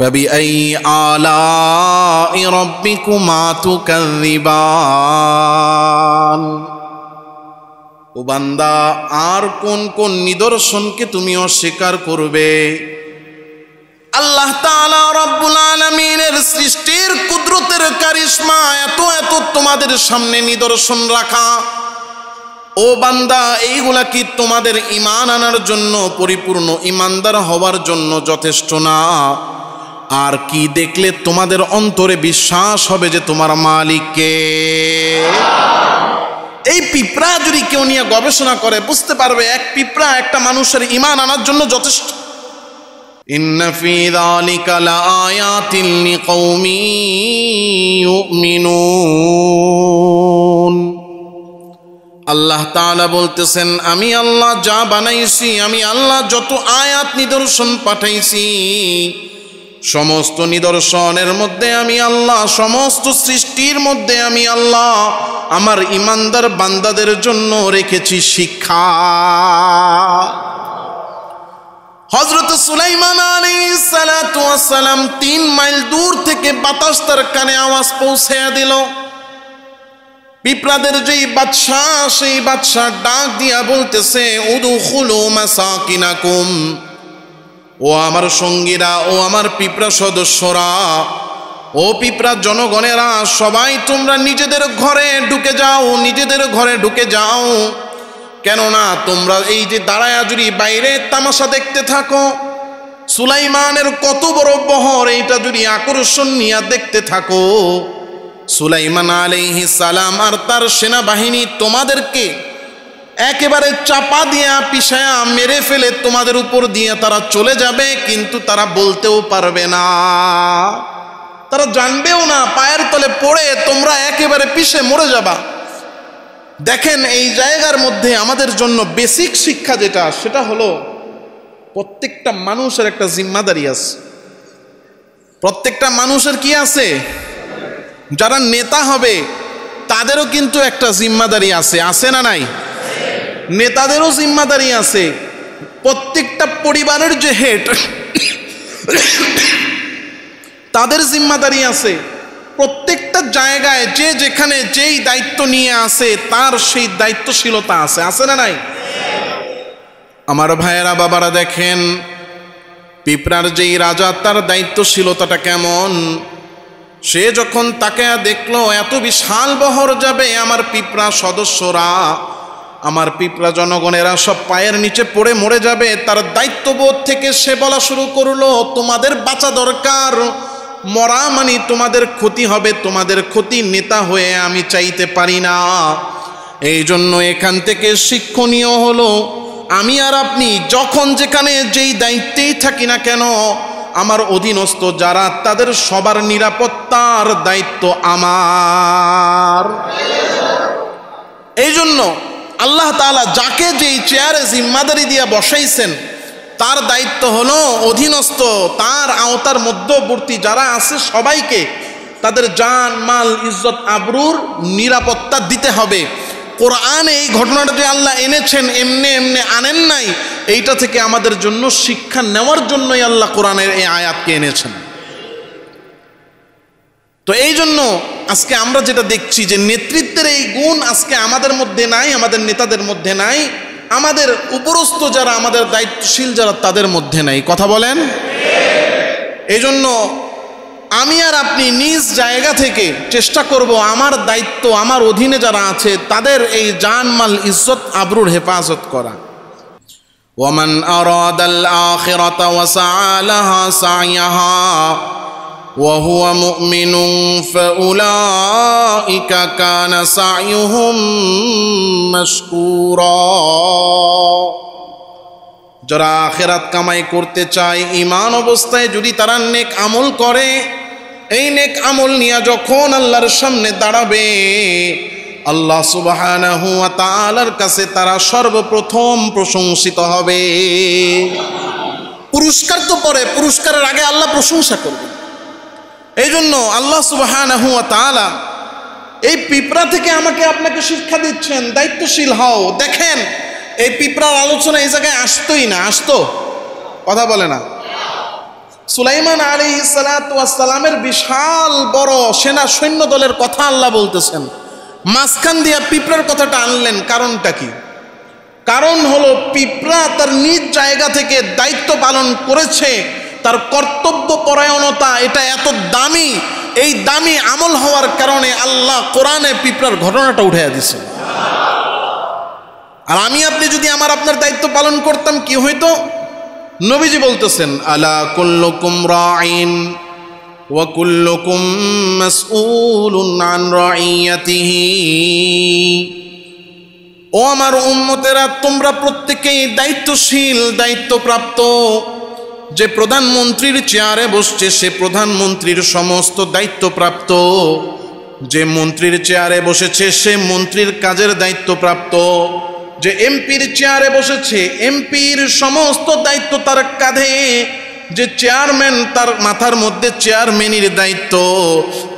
فبأي آلاء ربكما تكذبان ও বান্দা আর কোন কোন নিদর্শনকে তুমি অস্বীকার করবে আল্লাহ তাআলা আলামিনের সৃষ্টির কুদরতের কারিশমা এত এত তোমাদের সামনে নিদর্শন রাখা ও বান্দা এইগুলা কি তোমাদের ইমান আনার জন্য পরিপূর্ণ ইমানদার হওয়ার জন্য যথেষ্ট না আর কি দেখলে তোমাদের অন্তরে বিশ্বাস হবে যে তোমার মালিককে এই পিঁপড়া যদি কেউ নিয়ে গবেষণা করে বুঝতে পারবে এক পিঁপড়া একটা মানুষের ইমান আনার জন্য যথেষ্ট আল্লাহ তাআলা বলতেছেন আমি আল্লাহ যা বানাইছি আমি আল্লাহ যত আয়াত নিদর্শন পাঠাইছি সমস্ত নিদর্শনের মধ্যে আমি আল্লাহ সমস্ত সৃষ্টির মধ্যে আমি আল্লাহ আমার ইমানদার বান্দাদের জন্য রেখেছি শিক্ষা হজরত সুলাইমান আলী সালাম তিন মাইল দূর থেকে বাতাস তার কানে আওয়াজ পৌঁছে দিল পিপড়াদের যেই বাদশাহ সেই বাদশাহ ডাক দিয়া বলতেছে উদু খুলু মাসা কিনাকুম ও আমার সঙ্গীরা ও আমার পিপড়া সদস্যরা ও পিঁপড়ার জনগণেরা সবাই তোমরা নিজেদের ঘরে ঢুকে যাও নিজেদের ঘরে ঢুকে যাও কেননা তোমরা এই যে দাঁড়ায় যদি বাইরে তামাশা দেখতে থাকো সুলাইমানের কত বড় বহর এইটা যদি আকর্ষণ নিয়ে দেখতে থাকো সুলাইমান আলাইহিস সালাম আর তার সেনাবাহিনী তোমাদেরকে একেবারে চাপা দিয়া পিসায়া মেরে ফেলে তোমাদের উপর দিয়ে তারা চলে যাবে কিন্তু তারা বলতেও পারবে না তারা জানবেও না পায়ের তলে পড়ে তোমরা একেবারে পিসে মরে যাবা দেখেন এই জায়গার মধ্যে আমাদের জন্য বেসিক শিক্ষা যেটা সেটা হলো প্রত্যেকটা মানুষের একটা জিম্মাদারি আছে প্রত্যেকটা মানুষের কি আছে যারা নেতা হবে তাদেরও কিন্তু একটা জিম্মাদারি আছে আছে না নাই নেতাদেরও জিম্মাদারি আছে প্রত্যেকটা পরিবারের যে হেড তাদের জিম্মাদারি আছে প্রত্যেকটা জায়গায় যে যেখানে যেই দায়িত্ব নিয়ে আছে তার সেই দায়িত্বশীলতা আছে আছে না নাই আমার ভাইয়েরা বাবারা দেখেন পিঁপড়ার যেই রাজা তার দায়িত্বশীলতাটা কেমন সে যখন তাকে দেখলো এত বিশাল বহর যাবে আমার পিঁপড়া সদস্যরা আমার পিঁপড়া জনগণেরা সব পায়ের নিচে পড়ে মরে যাবে তার দায়িত্ববোধ থেকে সে বলা শুরু করলো তোমাদের বাঁচা দরকার মরা মানে তোমাদের ক্ষতি হবে তোমাদের ক্ষতি নেতা হয়ে আমি চাইতে পারি না এই জন্য এখান থেকে শিক্ষণীয় হলো আমি আর আপনি যখন যেখানে যেই দায়িত্বেই থাকি না কেন আমার অধীনস্থ যারা তাদের সবার নিরাপত্তার দায়িত্ব আমার এই জন্য আল্লাহ তালা যাকে যেই চেয়ারে জিম্মাদারি দিয়া বসাইছেন তার দায়িত্ব হলো অধীনস্থ তার আওতার মধ্যবর্তী যারা আছে সবাইকে তাদের জান মাল ইজ্জত আবরুর নিরাপত্তা দিতে হবে কোরআন এই ঘটনাটা যে আল্লাহ এনেছেন এমনে এমনে আনেন নাই এইটা থেকে আমাদের জন্য শিক্ষা নেওয়ার জন্যই আল্লাহ কোরআনের এই আয়াতকে এনেছেন তো এই জন্য আজকে আমরা যেটা দেখছি যে নেতৃত্বের এই গুণ আজকে আমাদের মধ্যে নাই আমাদের নেতাদের মধ্যে নাই আমাদের উপরস্থ যারা আমাদের দায়িত্বশীল যারা তাদের মধ্যে নাই কথা বলেন এই জন্য আমি আর আপনি নিজ জায়গা থেকে চেষ্টা করব আমার দায়িত্ব আমার অধীনে যারা আছে তাদের এই জানমাল ইজ্জত আবরুর হেফাজত করা ওমান আরাদাল আখিরাতা ওয়া সাআলাহা সাইয়াহা وهو مؤمن فأولئك كان سعيهم مشكورا যারা আখেরাত কামাই করতে চায় ইমান অবস্থায় যদি তারা নেক আমল করে এই নেক আমল নিয়ে যখন আল্লাহর সামনে দাঁড়াবে আল্লাহ সুবহানাহু ওয়া কাছে তারা সর্বপ্রথম প্রশংসিত হবে পুরস্কার তো পরে পুরস্কারের আগে আল্লাহ প্রশংসা করবে এই জন্য আল্লাহ সুবাহ এই পিঁপড়া থেকে আমাকে আপনাকে শিক্ষা দিচ্ছেন দায়িত্বশীল হও দেখেন এই পিঁপড়ার আলোচনা এই জায়গায় আসতোই না আসতো কথা বলে না সুলাইমান আলী সালাতামের বিশাল বড় সেনা সৈন্য দলের কথা আল্লাহ বলতেছেন মাঝখান দিয়া পিঁপড়ার কথাটা আনলেন কারণটা কি কারণ হলো পিঁপড়া তার নিজ জায়গা থেকে দায়িত্ব পালন করেছে তার কর্তব্য পরায়ণতা এটা এত দামি এই দামি আমল হওয়ার কারণে আল্লাহ কোরআনে পিঁপড়ার ঘটনাটা উঠে দিছে আর আমি আপনি যদি আমার আপনার দায়িত্ব পালন করতাম কি হইতো নবীজি বলতেছেন আলা কুল্লুকুম রাইন وكلكم مسؤول عن رعيته ও আমার উম্মতেরা তোমরা প্রত্যেকেই দায়িত্বশীল দায়িত্বপ্রাপ্ত যে প্রধানমন্ত্রীর চেয়ারে বসছে সে প্রধানমন্ত্রীর সমস্ত দায়িত্বপ্রাপ্ত যে মন্ত্রীর চেয়ারে বসেছে সে মন্ত্রীর কাজের দায়িত্বপ্রাপ্ত যে এমপির চেয়ারে বসেছে এমপির সমস্ত দায়িত্ব তার কাঁধে যে চেয়ারম্যান তার মাথার মধ্যে চেয়ারম্যানের দায়িত্ব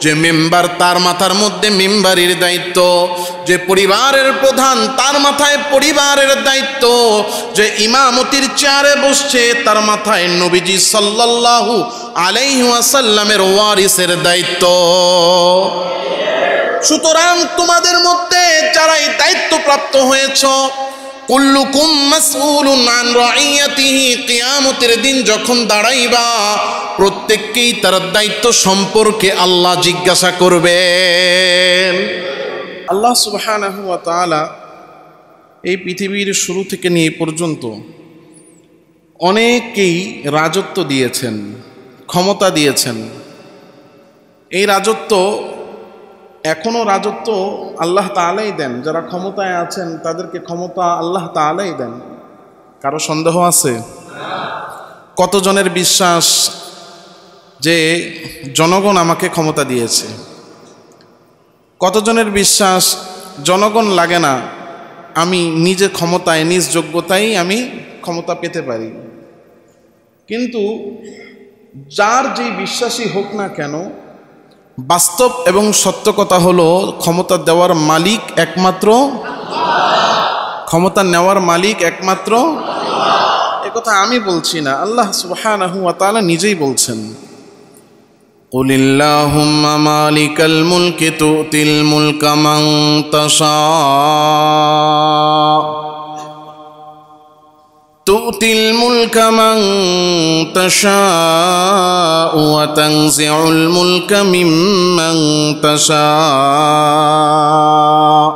যে মেম্বার তার মাথার মধ্যে মেম্বারের দায়িত্ব যে পরিবারের প্রধান তার মাথায় পরিবারের দায়িত্ব যে ইমামতির চেয়ারে বসছে তার মাথায় নবীজি সাল্লাল্লাহু আলাইহাসাল্লামের ওয়ারিসের দায়িত্ব সুতরাং তোমাদের মধ্যে দায়িত্ব দায়িত্বপ্রাপ্ত হয়েছ কুল্লুকুম মাসউলুন আন রাইয়াতিহি কিয়ামতের দিন যখন দাঁড়াইবা প্রত্যেককেই তার দায়িত্ব সম্পর্কে আল্লাহ জিজ্ঞাসা করবেন আল্লাহ সুবহানাহু ওয়া তাআলা এই পৃথিবীর শুরু থেকে নিয়ে পর্যন্ত অনেকেই রাজত্ব দিয়েছেন ক্ষমতা দিয়েছেন এই রাজত্ব এখনও রাজত্ব আল্লাহ তালাই দেন যারা ক্ষমতায় আছেন তাদেরকে ক্ষমতা আল্লাহ তালাই দেন কারো সন্দেহ আছে কতজনের বিশ্বাস যে জনগণ আমাকে ক্ষমতা দিয়েছে কতজনের বিশ্বাস জনগণ লাগে না আমি নিজে ক্ষমতায় নিজ যোগ্যতায় আমি ক্ষমতা পেতে পারি কিন্তু যার যেই বিশ্বাসী হোক না কেন বাস্তব এবং সত্য কথা হলো ক্ষমতা দেওয়ার মালিক একমাত্র ক্ষমতা নেওয়ার মালিক একমাত্র কথা আমি বলছি না আল্লাহ সুবাহ নিজেই বলছেন قل اللهم مالك الملك تؤتي الملك من تشاء تؤتي الملك من تشاء وتنزع الملك ممن تشاء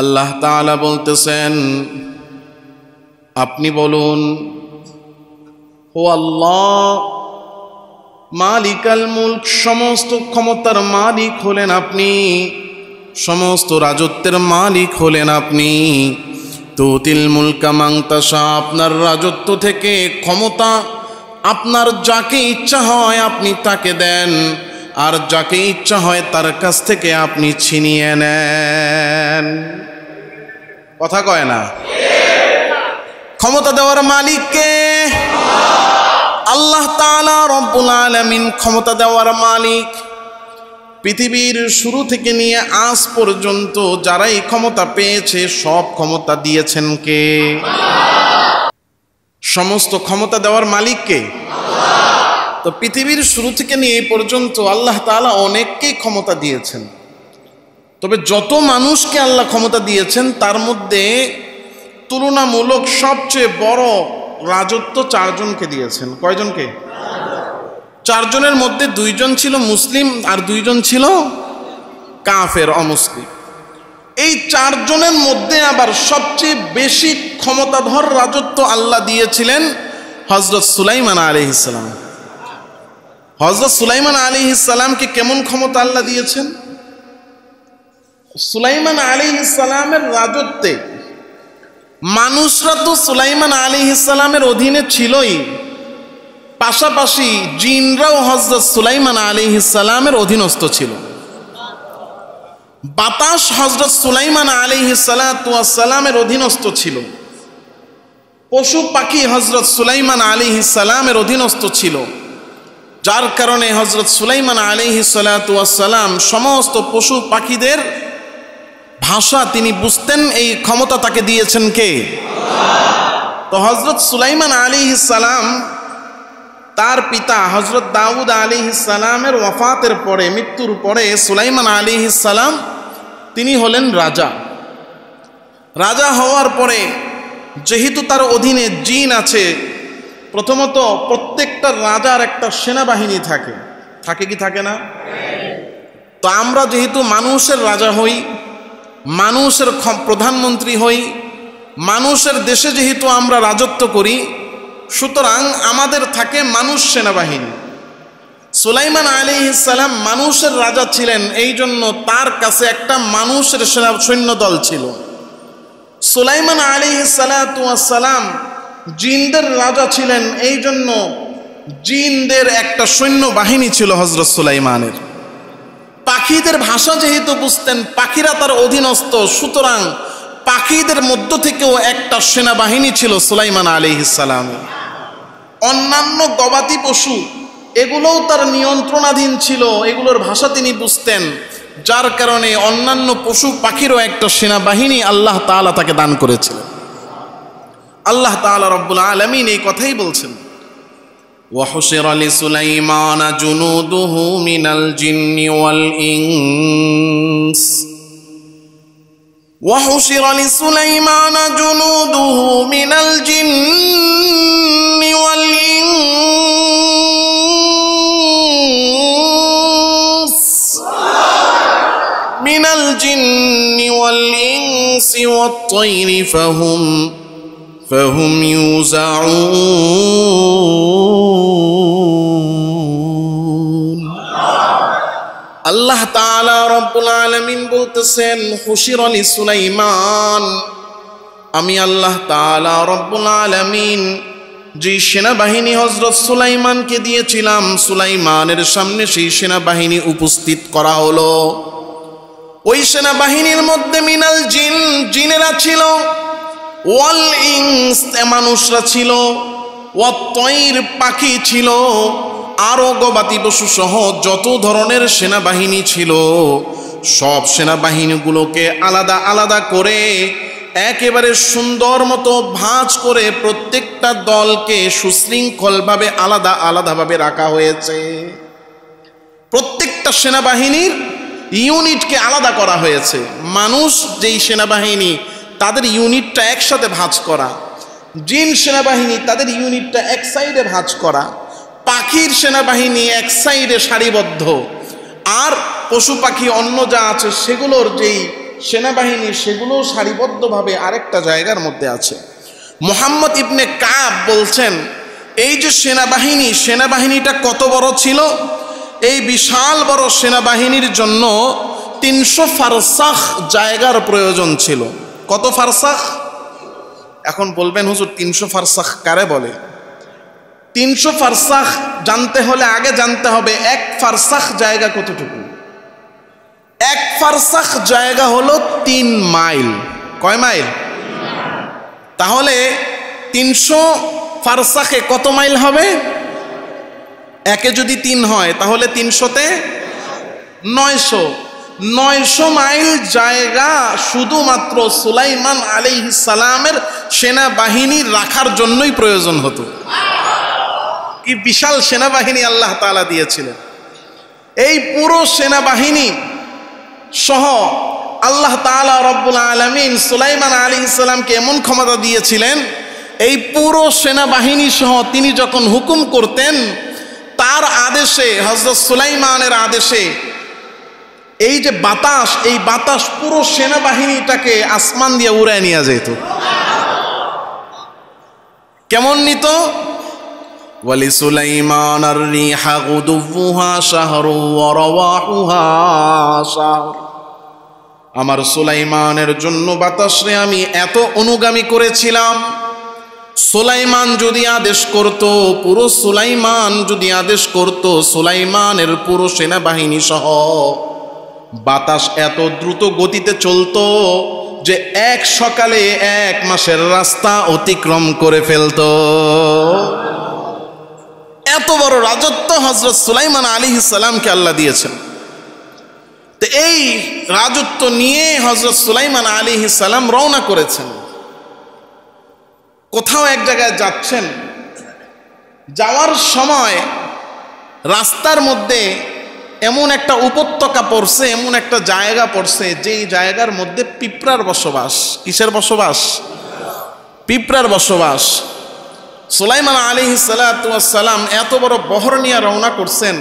আল্লাহ তাআলা বলতেছেন আপনি বলুন ও আল্লাহ মালিকাল মুল্ক সমস্ত ক্ষমতার মালিক হলেন আপনি সমস্ত রাজত্বের মালিক হলেন আপনি তুতিল মুলকা মাংতাসা আপনার রাজত্ব থেকে ক্ষমতা আপনার যাকে ইচ্ছা হয় আপনি তাকে দেন আর যাকে ইচ্ছা হয় তার কাছ থেকে আপনি ছিনিয়ে নেন কথা কয় না ক্ষমতা দেওয়ার মালিককে আল্লাহ তালা রব্বুল আলমিন ক্ষমতা দেওয়ার মালিক পৃথিবীর শুরু থেকে নিয়ে আজ পর্যন্ত যারাই ক্ষমতা পেয়েছে সব ক্ষমতা দিয়েছেন কে সমস্ত ক্ষমতা দেওয়ার মালিককে তো পৃথিবীর শুরু থেকে নিয়ে পর্যন্ত আল্লাহ তালা অনেককেই ক্ষমতা দিয়েছেন তবে যত মানুষকে আল্লাহ ক্ষমতা দিয়েছেন তার মধ্যে তুলনামূলক সবচেয়ে বড় রাজত্ব চারজনকে দিয়েছেন কয়জনকে চারজনের মধ্যে দুইজন ছিল মুসলিম আর দুইজন ছিল কাফের অমুসলিম এই চারজনের মধ্যে আবার সবচেয়ে বেশি ক্ষমতাধর রাজত্ব আল্লাহ দিয়েছিলেন হজরত সুলাইমান আলি ইসলাম হজরত সুলাইমান আলি ইসলামকে কেমন ক্ষমতা আল্লাহ দিয়েছেন সুলাইমান আলি ইসলামের রাজত্বে মানুষরা তো সুলাইমান আলি ইসলামের অধীনে ছিলই পাশাপাশি জিনরাও হজরত সুলাইমান সালামের অধীনস্থ ছিল বাতাস হজরত সুলাইমান আলিহি সালাতামের অধীনস্থ ছিল পশু পাখি হজরত সুলাইমান আলিহি অধীনস্থ ছিল যার কারণে হজরত সুলাইমান আলিহি সালাতাম সমস্ত পশু পাখিদের ভাষা তিনি বুঝতেন এই ক্ষমতা তাকে দিয়েছেন কে তো হজরত সুলাইমান আলিহি সালাম তার পিতা হজরত দাউদ আলী ইসালামের ওয়াফাতের পরে মৃত্যুর পরে সুলাইমান আলী ইসালাম তিনি হলেন রাজা রাজা হওয়ার পরে যেহেতু তার অধীনে জিন আছে প্রথমত প্রত্যেকটা রাজার একটা সেনাবাহিনী থাকে থাকে কি থাকে না তো আমরা যেহেতু মানুষের রাজা হই মানুষের প্রধানমন্ত্রী হই মানুষের দেশে যেহেতু আমরা রাজত্ব করি সুতরাং আমাদের থাকে মানুষ সেনাবাহিনী সুলাইমান আলী ইসালাম মানুষের রাজা ছিলেন এই জন্য তার কাছে একটা মানুষের সেনা সৈন্য দল ছিল সুলাইমান আলী ইসালাতাম জিনদের রাজা ছিলেন এই জন্য জিনদের একটা সৈন্য বাহিনী ছিল হজরত সুলাইমানের পাখিদের ভাষা যেহেতু বুঝতেন পাখিরা তার অধীনস্থ সুতরাং পাখিদের মধ্য থেকেও একটা সেনাবাহিনী ছিল সুলাইমান আলী ইসালামের অন্যান্য গবাদি পশু এগুলোও তার নিয়ন্ত্রণাধীন ছিল এগুলোর ভাষা তিনি বুঝতেন যার কারণে অন্যান্য পশু পাখিরও একটা সেনাবাহিনী আল্লাহ তালা তাকে দান করেছিলেন আল্লাহ তালা রব্বুল আলমিন এই কথাই বলছেন وحشر لسليمان جنوده من الجن والإنس وحشر لسليمان جنوده من الجن والإنس من الجن والإنس والطير فهم فهم يوزعون আল্লাহ তাআলা বলতেছেন হুশির আলী সুলাইমান আমি আল্লাহ তাআলা রব্বুল আলমিন যে সেনাবাহিনী হজরত সুলাইমানকে দিয়েছিলাম সুলাইমানের সামনে সেই সেনাবাহিনী উপস্থিত করা হলো ওই সেনাবাহিনীর মধ্যে মিনাল জিন জিনেরা ছিল ওয়াল ইংস মানুষরা ছিল ও তৈর পাখি ছিল আরও গবাদি পশু যত ধরনের সেনাবাহিনী ছিল সব সেনাবাহিনীগুলোকে আলাদা আলাদা করে একেবারে সুন্দর মতো ভাঁজ করে প্রত্যেকটা দলকে সুশৃঙ্খলভাবে আলাদা আলাদাভাবে রাখা হয়েছে প্রত্যেকটা সেনাবাহিনীর ইউনিটকে আলাদা করা হয়েছে মানুষ যেই সেনাবাহিনী তাদের ইউনিটটা একসাথে ভাঁজ করা জিন সেনাবাহিনী তাদের ইউনিটটা এক সাইডে ভাঁজ করা পাখির সেনাবাহিনী এক সাইডে সারিবদ্ধ আর পশু পাখি অন্য যা আছে সেগুলোর যেই সেনাবাহিনী সেগুলো সারিবদ্ধভাবে আরেকটা জায়গার মধ্যে আছে মোহাম্মদ ইবনে কাব বলছেন এই যে সেনাবাহিনী সেনাবাহিনীটা কত বড় ছিল এই বিশাল বড় সেনাবাহিনীর জন্য তিনশো ফারসাহ জায়গার প্রয়োজন ছিল কত ফারসাহ এখন বলবেন হুজুর তিনশো ফারসাহ কারে বলে তিনশো ফারসাখ জানতে হলে আগে জানতে হবে এক ফারসাখ জায়গা কতটুকু এক ফারসাখ জায়গা হলো তিন মাইল কয় মাইল তাহলে তিনশো ফারসাখে কত মাইল হবে একে যদি তিন হয় তাহলে তিনশোতে নয়শো নয়শো মাইল জায়গা শুধুমাত্র সুলাইমান সালামের সেনাবাহিনী রাখার জন্যই প্রয়োজন হতো কি বিশাল সেনাবাহিনী আল্লাহ তালা দিয়েছিলেন এই পুরো সেনাবাহিনী সহ আল্লাহ তালা রব্বুল আলমিন সুলাইমান আলী ইসলামকে এমন ক্ষমতা দিয়েছিলেন এই পুরো সেনাবাহিনী সহ তিনি যখন হুকুম করতেন তার আদেশে হজরত সুলাইমানের আদেশে এই যে বাতাস এই বাতাস পুরো সেনাবাহিনীটাকে আসমান দিয়ে উড়ায় নিয়ে যেত কেমন নিত ولسليمان الريح غدوها شهر ورواحها شهر আমার সুলাইমানের জন্য বাতাসরে আমি এত অনুগামী করেছিলাম সুলাইমান যদি আদেশ করত পুরো সুলাইমান যদি আদেশ করত সুলাইমানের পুরো সেনাবাহিনী সহ বাতাস এত দ্রুত গতিতে চলত যে এক সকালে এক মাসের রাস্তা অতিক্রম করে ফেলত এত বড় রাজত্ব হজরত সুলাইমান আলী ইসালামকে আল্লাহ দিয়েছেন তো এই রাজত্ব নিয়ে হজরত সুলাইমান আলী ইসালাম রওনা করেছেন কোথাও এক জায়গায় যাচ্ছেন যাওয়ার সময় রাস্তার মধ্যে এমন একটা উপত্যকা পড়ছে এমন একটা জায়গা পড়ছে যেই জায়গার মধ্যে পিঁপড়ার বসবাস কিসের বসবাস পিঁপড়ার বসবাস সুলাইমান আলী সালাম এত বড় বহর নিয়ে রওনা করছেন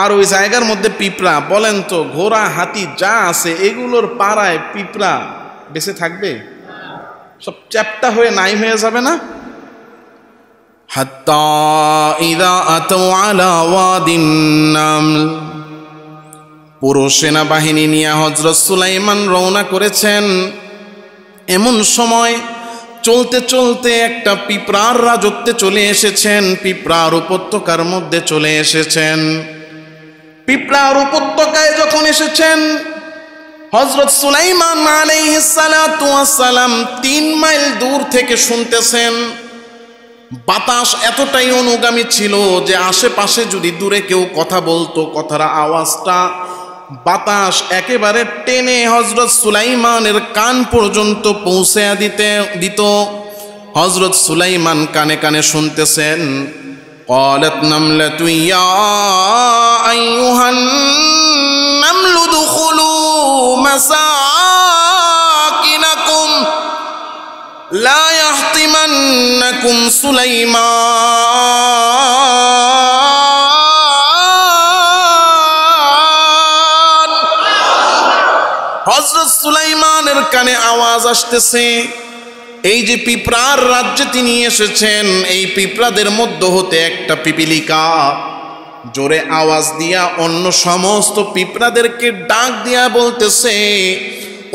আর ওই জায়গার মধ্যে পিঁপড়া বলেন তো ঘোড়া হাতি যা আছে এগুলোর পাড়ায় পিঁপড়া বেঁচে থাকবে সব চ্যাপটা হয়ে নাই হয়ে যাবে না পুরো সেনাবাহিনী নিয়ে হজরত সুলাইমান রওনা করেছেন এমন সময় চলতে চলতে একটা পিঁপড়ার রাজত্বে চলে এসেছেন পিঁপড়ার উপত্যকার মধ্যে চলে এসেছেন পিঁপড়ার উপত্যকায় যখন এসেছেন হজরত সুলাইমান সালাম তিন মাইল দূর থেকে শুনতেছেন বাতাস এতটাই অনুগামী ছিল যে আশেপাশে যদি দূরে কেউ কথা বলতো কথার আওয়াজটা বাতাস একেবারে টেনে হজরত সুলাইমানের কান পর্যন্ত পৌঁছে দিতে দিত হজরত সুলাইমান কানে কানে শুনতেছেন قالت نملة يا أيها النمل ادخلوا مساكنكم لا يحطمنكم سليمان হজরত সুলাইমানের কানে আওয়াজ আসতেছে এই যে পিঁপড়ার রাজ্যে তিনি এসেছেন এই পিঁপড়াদের মধ্য হতে একটা পিপিলিকা জোরে আওয়াজ দিয়া অন্য সমস্ত পিঁপড়াদেরকে ডাক দিয়া বলতেছে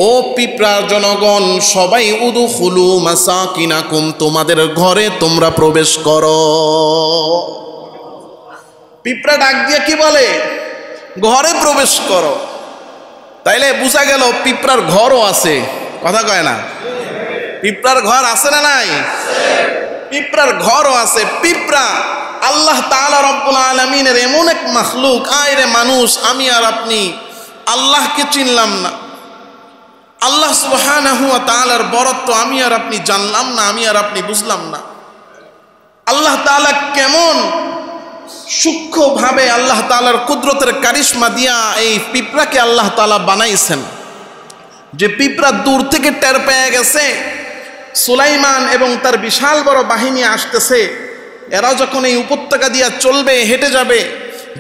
ও পিঁপড়ার জনগণ সবাই উদু হুলু মাসা কিনাকুম তোমাদের ঘরে তোমরা প্রবেশ করো পিঁপড়া ডাক দিয়া কি বলে ঘরে প্রবেশ করো তাইলে বুঝা গেল পিঁপড়ার ঘরও আছে কথা কয় না পিঁপড়ার ঘর আছে না নাই পিঁপড়ার ঘরও আছে পিঁপড়া আল্লাহ তালা রব্বুল আলমিনের এমন এক মাখলুক আয় রে মানুষ আমি আর আপনি আল্লাহকে চিনলাম না আল্লাহ সুবাহান হুয়া তালার বরত্ব আমি আর আপনি জানলাম না আমি আর আপনি বুঝলাম না আল্লাহ তালা কেমন সূক্ষ্মভাবে আল্লাহ তালার কুদরতের কারিশমা দিয়া এই পিঁপড়াকে আল্লাহ তালা বানাইছেন যে পিঁপড়া দূর থেকে টের পেয়ে গেছে সুলাইমান এবং তার বিশাল বড় বাহিনী আসতেছে এরা যখন এই উপত্যকা দিয়া চলবে হেঁটে যাবে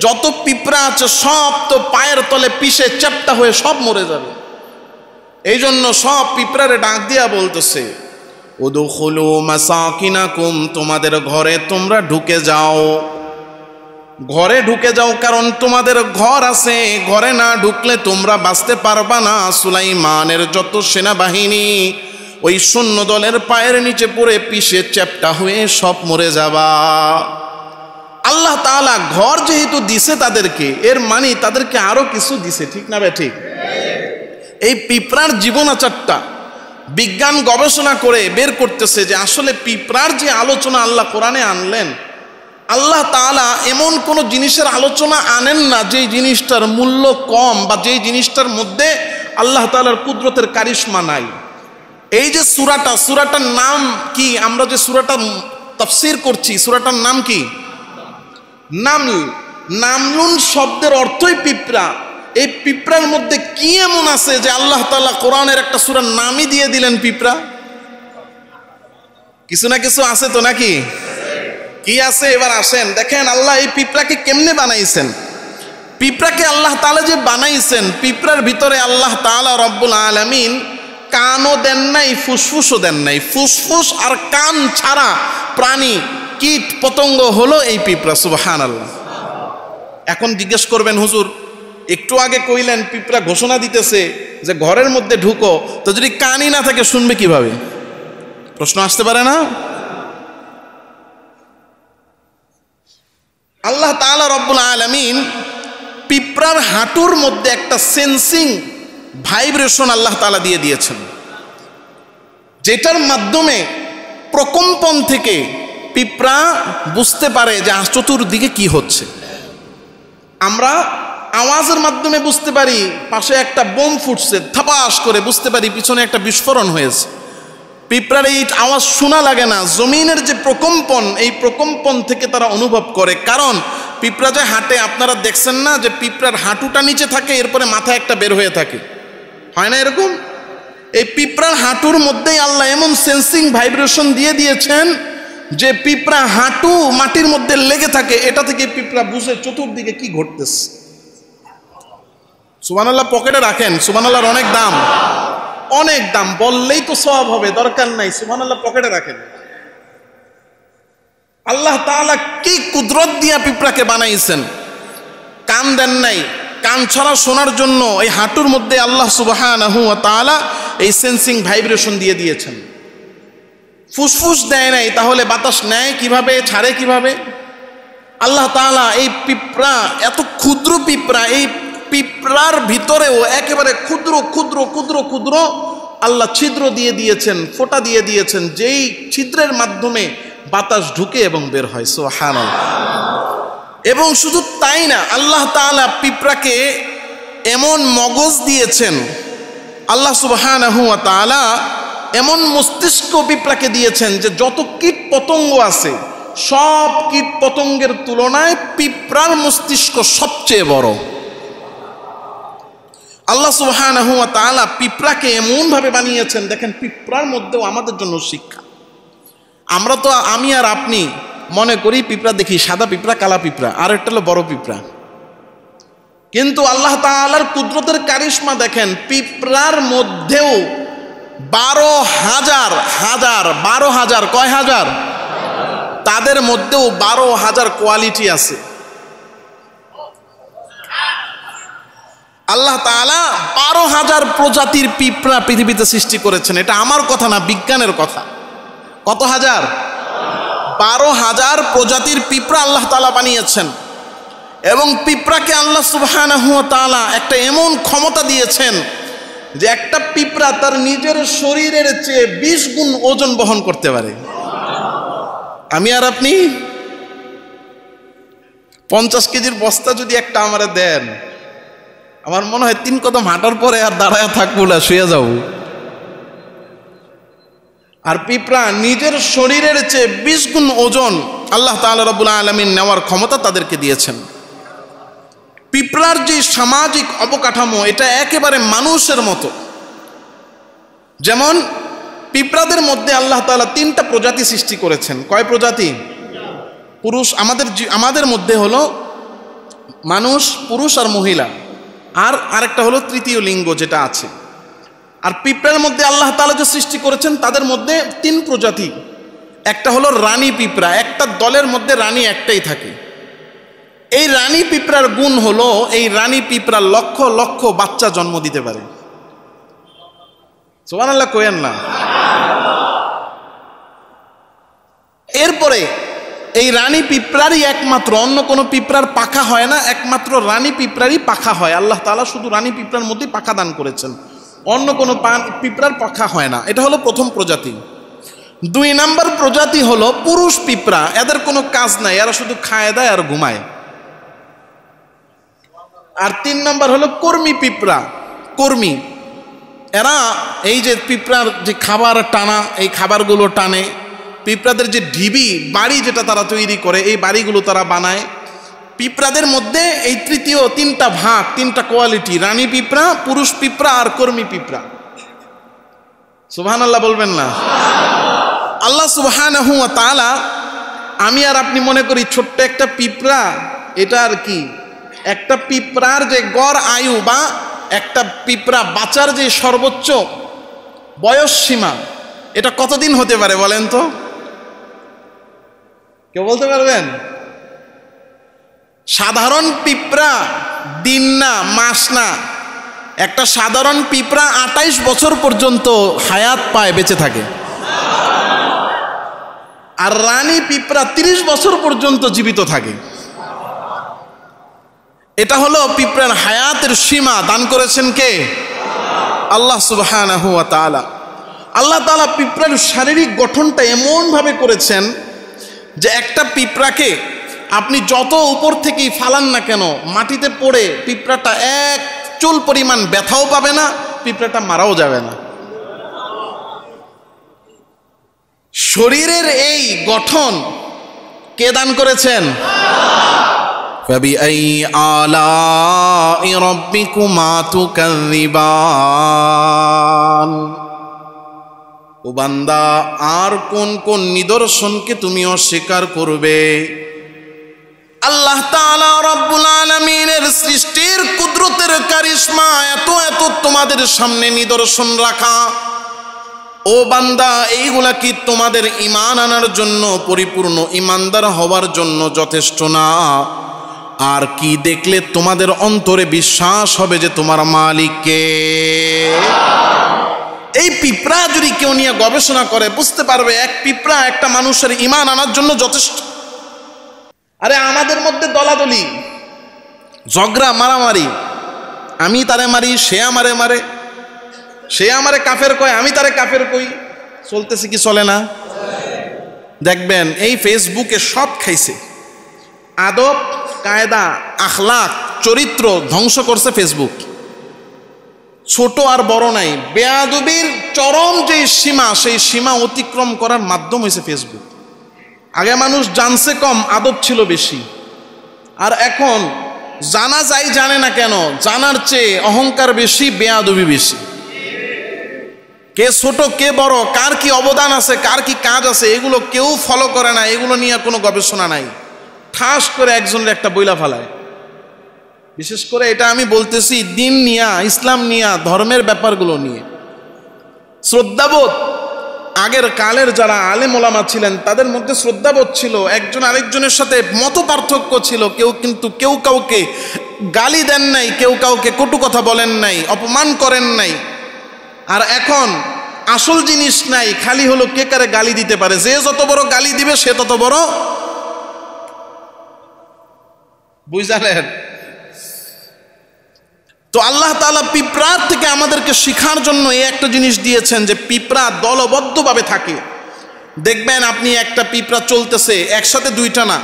যত পিঁপড়া আছে সব তো পায়ের তলে পিষে চ্যাপটা হয়ে সব মরে যাবে এই জন্য সব পিঁপড়ারে ডাক দিয়া বলতেছে মাসা কিনা মাসাকিনাকুম তোমাদের ঘরে তোমরা ঢুকে যাও ঘরে ঢুকে যাও কারণ তোমাদের ঘর আছে ঘরে না ঢুকলে তোমরা বাঁচতে পারবা না সুলাইমানের যত সেনাবাহিনী ওই শূন্য দলের পায়ের নিচে পড়ে পিসে চ্যাপটা হয়ে সব মরে যাবা আল্লাহ তালা ঘর যেহেতু দিছে তাদেরকে এর মানে তাদেরকে আরো কিছু দিছে ঠিক না ভাই ঠিক এই পিঁপড়ার জীবন আচারটা বিজ্ঞান গবেষণা করে বের করতেছে যে আসলে পিঁপড়ার যে আলোচনা আল্লাহ কোরআনে আনলেন আল্লাহ তালা এমন কোনো জিনিসের আলোচনা আনেন না যেই জিনিসটার মূল্য কম বা যেই জিনিসটার মধ্যে আল্লাহ তালার কুদরতের কারিশ্মা নাই এই যে সুরাটা সুরাটার নাম কি আমরা যে সুরাটা তফসির করছি সুরাটার নাম কি নামল নামলুন শব্দের অর্থই পিঁপড়া এই পিঁপড়ার মধ্যে কি এমন আছে যে আল্লাহ তালা কোরআনের একটা সুরার নামই দিয়ে দিলেন পিঁপড়া কিছু না কিছু আছে তো নাকি কি আছে এবার আসেন দেখেন আল্লাহ এই পিঁপড়াকে কেমনে বানাইছেন পিঁপড়াকে আল্লাহ তালা যে বানাইছেন পিঁপড়ার ভিতরে আল্লাহ তালা রব্বুল আলমিন কানও দেন নাই ফুসফুসও দেন নাই ফুসফুস আর কান ছাড়া প্রাণী কীট পতঙ্গ হলো এই পিঁপড়া সুবাহান আল্লাহ এখন জিজ্ঞেস করবেন হুজুর একটু আগে কইলেন পিঁপড়া ঘোষণা দিতেছে যে ঘরের মধ্যে ঢুকো তো যদি কানই না থাকে শুনবে কিভাবে প্রশ্ন আসতে পারে না আল্লাহ তালা রব্বুল আলমিন পিঁপড়ার হাঁটুর মধ্যে একটা সেন্সিং ভাইব্রেশন আল্লাহ তালা দিয়ে দিয়েছেন যেটার মাধ্যমে প্রকম্পন থেকে পিঁপড়া বুঝতে পারে যে চতুর্দিকে কি হচ্ছে আমরা আওয়াজের মাধ্যমে বুঝতে পারি পাশে একটা বোম ফুটছে থাপাস করে বুঝতে পারি পিছনে একটা বিস্ফোরণ হয়েছে পিঁপড়ার এই আওয়াজ শোনা লাগে না জমিনের যে প্রকম্পন এই প্রকম্পন থেকে তারা অনুভব করে কারণ পিঁপড়া যে হাঁটে আপনারা দেখছেন না যে পিঁপড়ার হাঁটুটা নিচে থাকে এরপরে মাথা একটা বের হয়ে থাকে হয় না এরকম এই পিঁপড়ার হাঁটুর মধ্যেই আল্লাহ এমন সেন্সিং ভাইব্রেশন দিয়ে দিয়েছেন যে পিঁপড়া হাঁটু মাটির মধ্যে লেগে থাকে এটা থেকে পিঁপড়া বুঝে চতুর্দিকে কি ঘটতেছে আল্লাহ পকেটে রাখেন আল্লাহর অনেক দাম অনেক দাম বললেই তো সব হবে দরকার নাই সুমান আল্লাহ পকেটে রাখেন আল্লাহ তাআলা কি কুদরত দিয়া পিঁপড়াকে বানাইছেন কান দেন নাই কান ছড়া শোনার জন্য এই হাঁটুর মধ্যে আল্লাহ সুবাহ তাআলা এই সেন্সিং ভাইব্রেশন দিয়ে দিয়েছেন ফুসফুস দেয় নাই তাহলে বাতাস নেয় কিভাবে ছাড়ে কিভাবে আল্লাহ তাআলা এই পিঁপড়া এত ক্ষুদ্র পিঁপড়া এই পিঁপড়ার ভিতরেও একেবারে ক্ষুদ্র ক্ষুদ্র ক্ষুদ্র ক্ষুদ্র আল্লাহ ছিদ্র দিয়ে দিয়েছেন ফোটা দিয়ে দিয়েছেন যেই ছিদ্রের মাধ্যমে বাতাস ঢুকে এবং বের হয় হান এবং শুধু তাই না আল্লাহ তালা পিঁপড়াকে এমন মগজ দিয়েছেন আল্লাহ সুবাহান তালা এমন মস্তিষ্ক পিঁপড়াকে দিয়েছেন যে যত কীট পতঙ্গ আছে সব কীট পতঙ্গের তুলনায় পিঁপড়ার মস্তিষ্ক সবচেয়ে বড় আল্লাহ সুহান পিঁপড়াকে পিঁপড়াকে এমনভাবে বানিয়েছেন দেখেন পিঁপড়ার মধ্যেও আমাদের জন্য শিক্ষা আমরা তো আমি আর আপনি মনে করি পিঁপড়া দেখি সাদা পিঁপড়া কালা পিঁপড়া আর একটা হলো বড় পিঁপড়া কিন্তু আল্লাহ তালার কুদরতের কারিশমা দেখেন পিঁপড়ার মধ্যেও বারো হাজার হাজার বারো হাজার কয় হাজার তাদের মধ্যেও বারো হাজার কোয়ালিটি আছে আল্লাহ তালা বারো হাজার প্রজাতির পিঁপড়া পৃথিবীতে সৃষ্টি করেছেন এটা আমার কথা না বিজ্ঞানের কথা কত হাজার বারো হাজার প্রজাতির পিঁপড়া আল্লাহ তালা বানিয়েছেন এবং পিঁপড়াকে আল্লাহ সুবাহ একটা এমন ক্ষমতা দিয়েছেন যে একটা পিঁপড়া তার নিজের শরীরের চেয়ে বিশ গুণ ওজন বহন করতে পারে আমি আর আপনি পঞ্চাশ কেজির বস্তা যদি একটা আমার দেন আমার মনে হয় তিন কদম হাঁটার পরে আর দাঁড়ায় থাকবো না শুয়ে যাব আর পিঁপড়া নিজের শরীরের চেয়ে বিশ গুণ ওজন আল্লাহ তাআলা রবুল আলমিন নেওয়ার ক্ষমতা তাদেরকে দিয়েছেন পিঁপড়ার যে সামাজিক অবকাঠামো এটা একেবারে মানুষের মতো যেমন পিঁপড়াদের মধ্যে আল্লাহ তালা তিনটা প্রজাতি সৃষ্টি করেছেন কয় প্রজাতি পুরুষ আমাদের আমাদের মধ্যে হলো মানুষ পুরুষ আর মহিলা আর আরেকটা হলো তৃতীয় লিঙ্গ যেটা আছে আর পিঁপড়ার মধ্যে আল্লাহ তালা যে সৃষ্টি করেছেন তাদের মধ্যে তিন প্রজাতি একটা হলো রানী পিঁপড়া একটা দলের মধ্যে রানী একটাই থাকে এই রানী পিঁপড়ার গুণ হলো এই রানী পিঁপড়ার লক্ষ লক্ষ বাচ্চা জন্ম দিতে পারে সোহান আল্লাহ কোয়েন না এরপরে এই রানী পিঁপড়ারই একমাত্র অন্য কোনো পিঁপড়ার পাখা হয় না একমাত্র রানী পিঁপড়ারই পাখা হয় আল্লাহ তালা শুধু রানী পিঁপড়ার মধ্যেই পাখা দান করেছেন অন্য কোনো পিঁপড়ার পাখা হয় না এটা হলো প্রথম প্রজাতি দুই নাম্বার প্রজাতি হলো পুরুষ পিঁপড়া এদের কোনো কাজ নাই এরা শুধু খায় দেয় আর ঘুমায় আর তিন নাম্বার হলো কর্মী পিঁপড়া কর্মী এরা এই যে পিঁপড়ার যে খাবার টানা এই খাবারগুলো টানে পিঁপড়াদের যে ঢিবি বাড়ি যেটা তারা তৈরি করে এই বাড়িগুলো তারা বানায় পিঁপড়াদের মধ্যে এই তৃতীয় তিনটা ভাগ তিনটা কোয়ালিটি রানী পিঁপড়া পুরুষ পিঁপড়া আর কর্মী পিঁপড়া সুবহান আল্লাহ বলবেন না আল্লাহ সুবহান তালা আমি আর আপনি মনে করি ছোট্ট একটা পিঁপড়া এটা আর কি একটা পিঁপড়ার যে গড় আয়ু বা একটা পিঁপড়া বাঁচার যে সর্বোচ্চ বয়স সীমা এটা কতদিন হতে পারে বলেন তো কেউ বলতে পারবেন সাধারণ পিঁপড়া দিন না মাস না একটা সাধারণ পিঁপড়া আটাইশ বছর পর্যন্ত হায়াত পায় বেঁচে থাকে আর রানী পিঁপড়া ৩০ বছর পর্যন্ত জীবিত থাকে এটা হলো পিঁপড়ার হায়াতের সীমা দান করেছেন কে আল্লাহ সুবাহ আল্লাহ তালা পিঁপড়ার শারীরিক গঠনটা এমনভাবে করেছেন যে একটা পিঁপড়াকে আপনি যত উপর থেকেই ফালান না কেন মাটিতে পড়ে পিঁপড়াটা এক চুল পরিমাণ ব্যথাও পাবে না পিঁপড়াটা মারাও যাবে না শরীরের এই গঠন কে দান করেছেন আলা ও বান্দা আর কোন কোন নিদর্শনকে তুমি অস্বীকার করবে আল্লাহ তাআলা রব্বুল আলামিনের সৃষ্টির কুদরতের কারিশমা এত এত তোমাদের সামনে নিদর্শন রাখা ও বান্দা এইগুলা কি তোমাদের ইমান আনার জন্য পরিপূর্ণ ইমানদার হওয়ার জন্য যথেষ্ট না আর কি দেখলে তোমাদের অন্তরে বিশ্বাস হবে যে তোমার মালিককে এই পিঁপড়া যদি কেউ নিয়ে গবেষণা করে বুঝতে পারবে এক পিঁপড়া একটা মানুষের ইমান আনার জন্য যথেষ্ট আরে আমাদের মধ্যে দলাদলি ঝগড়া মারামারি আমি তারে মারি সে আমারে মারে সে আমারে কাফের কয় আমি তারে কাফের কই চলতেছে কি চলে না দেখবেন এই ফেসবুকে সব খাইছে আদব কায়দা আখলাক চরিত্র ধ্বংস করছে ফেসবুক ছোট আর বড় নাই বেয়াদবির চরম যে সীমা সেই সীমা অতিক্রম করার মাধ্যম হয়েছে ফেসবুক আগে মানুষ জানছে কম আদব ছিল বেশি আর এখন জানা যাই জানে না কেন জানার চেয়ে অহংকার বেশি বেয়াদবি বেশি কে ছোট কে বড় কার কি অবদান আছে কার কি কাজ আছে এগুলো কেউ ফলো করে না এগুলো নিয়ে কোনো গবেষণা নাই ঠাস করে একজনের একটা বইলা ফালায় বিশেষ করে এটা আমি বলতেছি দিন নিয়া ইসলাম নিয়া ধর্মের ব্যাপারগুলো নিয়ে শ্রদ্ধাবোধ আগের কালের যারা আলেম ওলামা ছিলেন তাদের মধ্যে শ্রদ্ধাবোধ ছিল একজন আরেকজনের সাথে মত পার্থক্য ছিল কেউ কিন্তু কেউ কাউকে গালি দেন নাই কেউ কাউকে কটু কথা বলেন নাই অপমান করেন নাই আর এখন আসল জিনিস নাই খালি হলো কে কারে গালি দিতে পারে যে যত বড় গালি দিবে সে তত বড় বুঝালেন তো আল্লাহ তালা পিঁপড়ার থেকে আমাদেরকে শিখার জন্য এই একটা জিনিস দিয়েছেন যে পিঁপড়া দলবদ্ধভাবে থাকে দেখবেন আপনি একটা পিঁপড়া চলতেছে একসাথে দুইটা না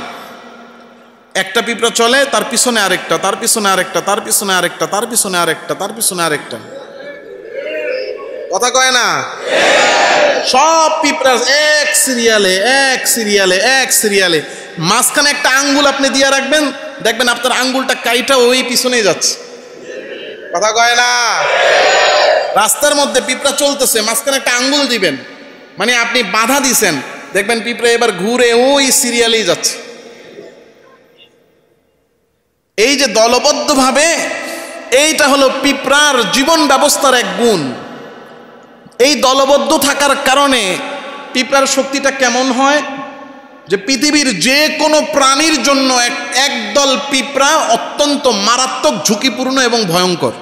একটা পিঁপড়া চলে তার পিছনে আরেকটা তার পিছনে আরেকটা তার পিছনে আরেকটা তার পিছনে আরেকটা তার পিছনে আরেকটা কথা কয় না সব পিঁপড়া এক সিরিয়ালে এক সিরিয়ালে এক সিরিয়ালে মাঝখানে একটা আঙ্গুল আপনি দিয়ে রাখবেন দেখবেন আপনার আঙ্গুলটা কাইটা ওই পিছনেই যাচ্ছে কথা কয় না রাস্তার মধ্যে পিঁপড়া চলতেছে মাঝখানে একটা আঙ্গুল দিবেন মানে আপনি বাধা দিছেন দেখবেন পিঁপড়া এবার ঘুরে ওই সিরিয়ালেই যাচ্ছে এই যে দলবদ্ধভাবে এইটা হলো পিঁপড়ার জীবন ব্যবস্থার এক গুণ এই দলবদ্ধ থাকার কারণে পিঁপড়ার শক্তিটা কেমন হয় যে পৃথিবীর যে কোনো প্রাণীর জন্য এক একদল পিঁপড়া অত্যন্ত মারাত্মক ঝুঁকিপূর্ণ এবং ভয়ঙ্কর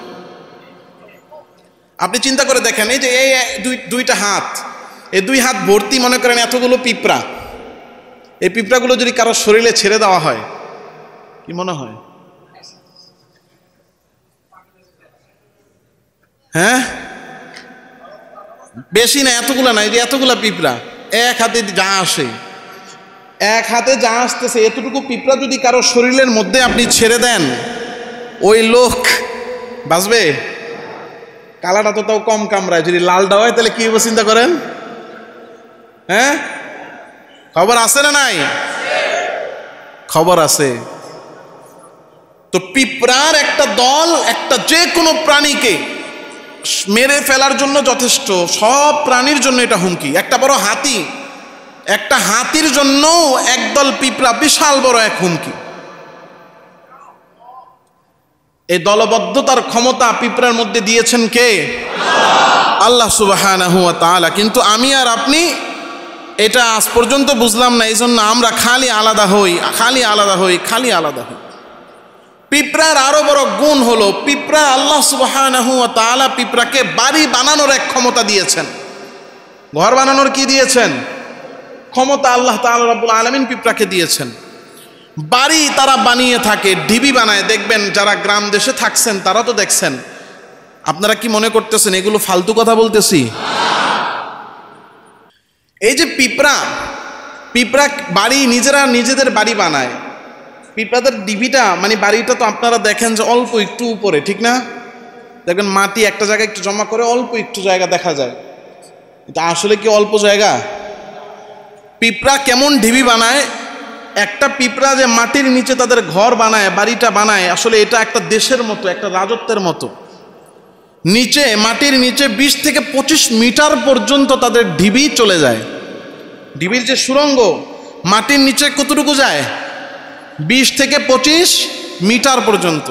আপনি চিন্তা করে দেখেন এই যে এই দুই দুইটা হাত এই দুই হাত ভর্তি মনে করেন এতগুলো পিঁপড়া এই পিঁপড়াগুলো যদি কারো শরীরে ছেড়ে দেওয়া হয় কি মনে হয় হ্যাঁ বেশি না এতগুলো না এই যে এতগুলো পিঁপড়া এক হাতে যা আসে এক হাতে যা আসতেছে এতটুকু পিঁপড়া যদি কারো শরীরের মধ্যে আপনি ছেড়ে দেন ওই লোক বাঁচবে কালাটা তো তাও কম কামড়ায় যদি লালটা হয় তাহলে কি হবে চিন্তা করেন হ্যাঁ খবর আছে না নাই খবর আছে তো পিঁপড়ার একটা দল একটা যে কোনো প্রাণীকে মেরে ফেলার জন্য যথেষ্ট সব প্রাণীর জন্য এটা হুমকি একটা বড় হাতি একটা হাতির জন্য একদল পিঁপড়া বিশাল বড় এক হুমকি এই দলবদ্ধতার ক্ষমতা পিঁপড়ার মধ্যে দিয়েছেন কে আল্লাহ সুবাহ কিন্তু আমি আর আপনি এটা আজ পর্যন্ত বুঝলাম না এই জন্য আমরা খালি আলাদা হই খালি আলাদা হই খালি আলাদা হই পিঁপড়ার আরো বড় গুণ হলো পিঁপড়া আল্লাহ সুবাহ তালা পিঁপড়াকে বাড়ি বানানোর এক ক্ষমতা দিয়েছেন ঘর বানানোর কি দিয়েছেন ক্ষমতা আল্লাহ তাল্লাবুল আলমিন পিঁপড়াকে দিয়েছেন বাড়ি তারা বানিয়ে থাকে ডিবি বানায় দেখবেন যারা গ্রাম দেশে থাকছেন তারা তো দেখছেন আপনারা কি মনে করতেছেন এগুলো ফালতু কথা বলতেছি এই যে পিঁপড়া পিঁপড়া বাড়ি নিজেরা নিজেদের বাড়ি বানায় পিঁপড়াদের ডিবিটা মানে বাড়িটা তো আপনারা দেখেন যে অল্প একটু উপরে ঠিক না দেখবেন মাটি একটা জায়গায় একটু জমা করে অল্প একটু জায়গা দেখা যায় এটা আসলে কি অল্প জায়গা পিঁপড়া কেমন ঢিবি বানায় একটা পিঁপড়া যে মাটির নিচে তাদের ঘর বানায় বাড়িটা বানায় আসলে এটা একটা দেশের মতো একটা রাজত্বের মতো নিচে মাটির নিচে ২০ থেকে ২৫ মিটার পর্যন্ত তাদের ঢিবি চলে যায় ঢিবির যে সুরঙ্গ মাটির নিচে কতটুকু যায় ২০ থেকে ২৫ মিটার পর্যন্ত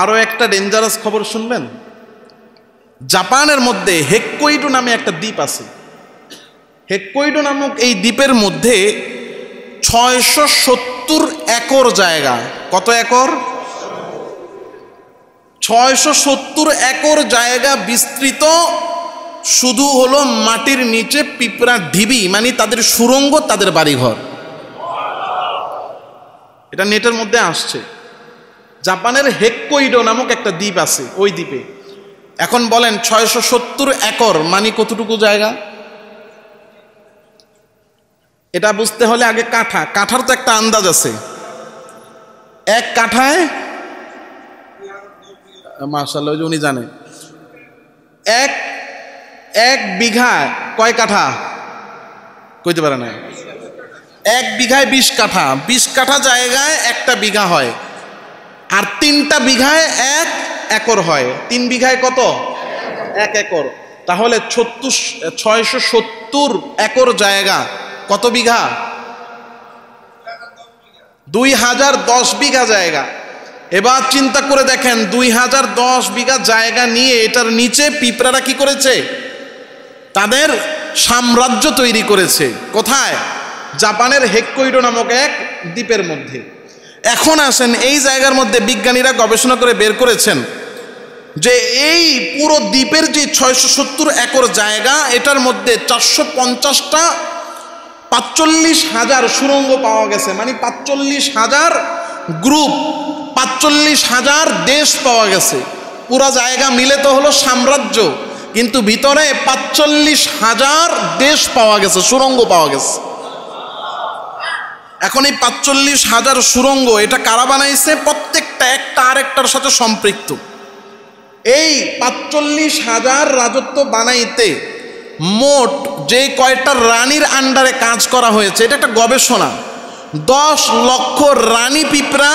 আরও একটা ডেঞ্জারাস খবর শুনবেন জাপানের মধ্যে হেক্কইডু নামে একটা দ্বীপ আছে হেককইডো নামক এই দ্বীপের মধ্যে ছয়শো সত্তর একর জায়গা কত একর ছয়শো সত্তর একর জায়গা বিস্তৃত শুধু হলো মাটির নিচে পিঁপড়া ঢিবি মানে তাদের সুরঙ্গ তাদের বাড়িঘর এটা নেটের মধ্যে আসছে জাপানের হেক্কইডো নামক একটা দ্বীপ আছে ওই দ্বীপে এখন বলেন ছয়শো সত্তর একর মানে কতটুকু জায়গা এটা বুঝতে হলে আগে কাঠা কাঠার তো একটা আন্দাজ আছে এক কাঠায় মার্শাল্লাহ উনি জানে এক এক বিঘা কয় কাঠা কইতে পারে না এক বিঘায় বিশ কাঠা বিশ কাঠা জায়গায় একটা বিঘা হয় আর তিনটা বিঘায় এক একর হয় তিন বিঘায় কত এক একর তাহলে ছত্রিশ ছয়শো সত্তর একর জায়গা কত বিঘা দুই হাজার দশ বিঘা জায়গা এবার চিন্তা করে দেখেন দুই হাজার দশ বিঘা জায়গা নিয়ে এটার নিচে পিঁপড়ারা কি করেছে তাদের সাম্রাজ্য তৈরি করেছে কোথায় জাপানের হেককইডো নামক এক দ্বীপের মধ্যে এখন আসেন এই জায়গার মধ্যে বিজ্ঞানীরা গবেষণা করে বের করেছেন যে এই পুরো দ্বীপের যে ছয়শো সত্তর একর জায়গা এটার মধ্যে চারশো পঞ্চাশটা পাঁচচল্লিশ হাজার সুরঙ্গ পাওয়া গেছে মানে পাঁচচল্লিশ হাজার গ্রুপ পাঁচচল্লিশ হাজার দেশ পাওয়া গেছে পুরা জায়গা মিলে তো হলো সাম্রাজ্য কিন্তু ভিতরে পাঁচচল্লিশ হাজার দেশ পাওয়া গেছে সুরঙ্গ পাওয়া গেছে এখন এই পাঁচচল্লিশ হাজার সুরঙ্গ এটা কারা বানাইছে প্রত্যেকটা একটা আরেকটার সাথে সম্পৃক্ত এই পাঁচচল্লিশ হাজার রাজত্ব বানাইতে মোট যে কয়টা রানীর আন্ডারে কাজ করা হয়েছে এটা একটা গবেষণা দশ লক্ষ রানী পিঁপড়া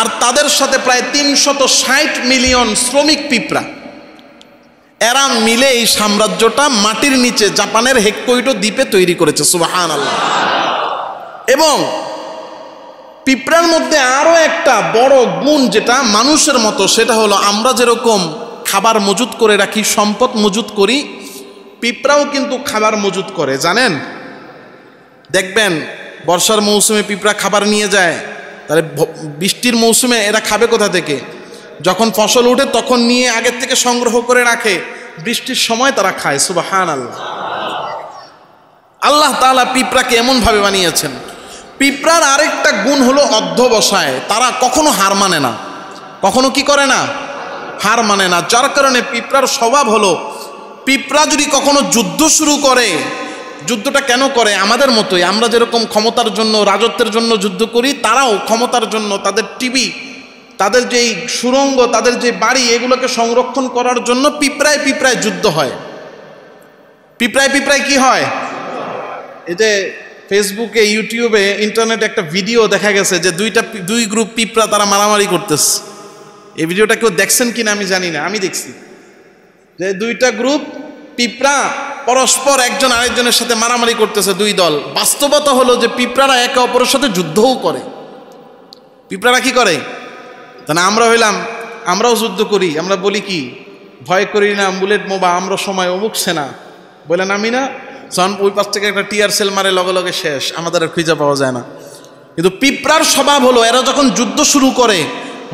আর তাদের সাথে প্রায় তিনশত ষাট মিলিয়ন শ্রমিক পিঁপড়া এরা মিলে এই সাম্রাজ্যটা মাটির নিচে জাপানের হেককইটো দ্বীপে তৈরি করেছে সুবাহান আল্লাহ এবং পিঁপড়ার মধ্যে আরও একটা বড় গুণ যেটা মানুষের মতো সেটা হলো আমরা যেরকম খাবার মজুত করে রাখি সম্পদ মজুত করি পিঁপড়াও কিন্তু খাবার মজুদ করে জানেন দেখবেন বর্ষার মৌসুমে পিঁপড়া খাবার নিয়ে যায় তাহলে বৃষ্টির মৌসুমে এরা খাবে কোথা থেকে যখন ফসল উঠে তখন নিয়ে আগের থেকে সংগ্রহ করে রাখে বৃষ্টির সময় তারা খায় সুবাহান আল্লাহ আল্লাহ তালা পিঁপড়াকে এমনভাবে বানিয়েছেন পিঁপড়ার আরেকটা গুণ হলো অধ্যবসায় তারা কখনো হার মানে না কখনো কি করে না হার মানে না যার কারণে পিঁপড়ার স্বভাব হলো পিঁপড়া যদি কখনো যুদ্ধ শুরু করে যুদ্ধটা কেন করে আমাদের মতোই আমরা যেরকম ক্ষমতার জন্য রাজত্বের জন্য যুদ্ধ করি তারাও ক্ষমতার জন্য তাদের টিভি তাদের যেই সুরঙ্গ তাদের যে বাড়ি এগুলোকে সংরক্ষণ করার জন্য পিঁপড়ায় পিঁপড়ায় যুদ্ধ হয় পিঁপড়ায় পিঁপড়ায় কি হয় এই যে ফেসবুকে ইউটিউবে ইন্টারনেটে একটা ভিডিও দেখা গেছে যে দুইটা দুই গ্রুপ পিঁপড়া তারা মারামারি করতেছে এই ভিডিওটা কেউ দেখছেন কিনা আমি জানি না আমি দেখছি যে দুইটা গ্রুপ পিঁপড়া পরস্পর একজন আরেকজনের সাথে মারামারি করতেছে দুই দল বাস্তবতা হলো যে পিঁপড়ারা একে অপরের সাথে যুদ্ধও করে পিঁপড়ারা কি করে তাহলে আমরা হইলাম আমরাও যুদ্ধ করি আমরা বলি কি ভয় করি না বুলেট মোবা আমরা সময় অমুক সেনা বলেন আমি না সন ওই পাশ থেকে একটা টিয়ার সেল মারে লগে লগে শেষ আমাদের আর খুঁজে পাওয়া যায় না কিন্তু পিঁপড়ার স্বভাব হলো এরা যখন যুদ্ধ শুরু করে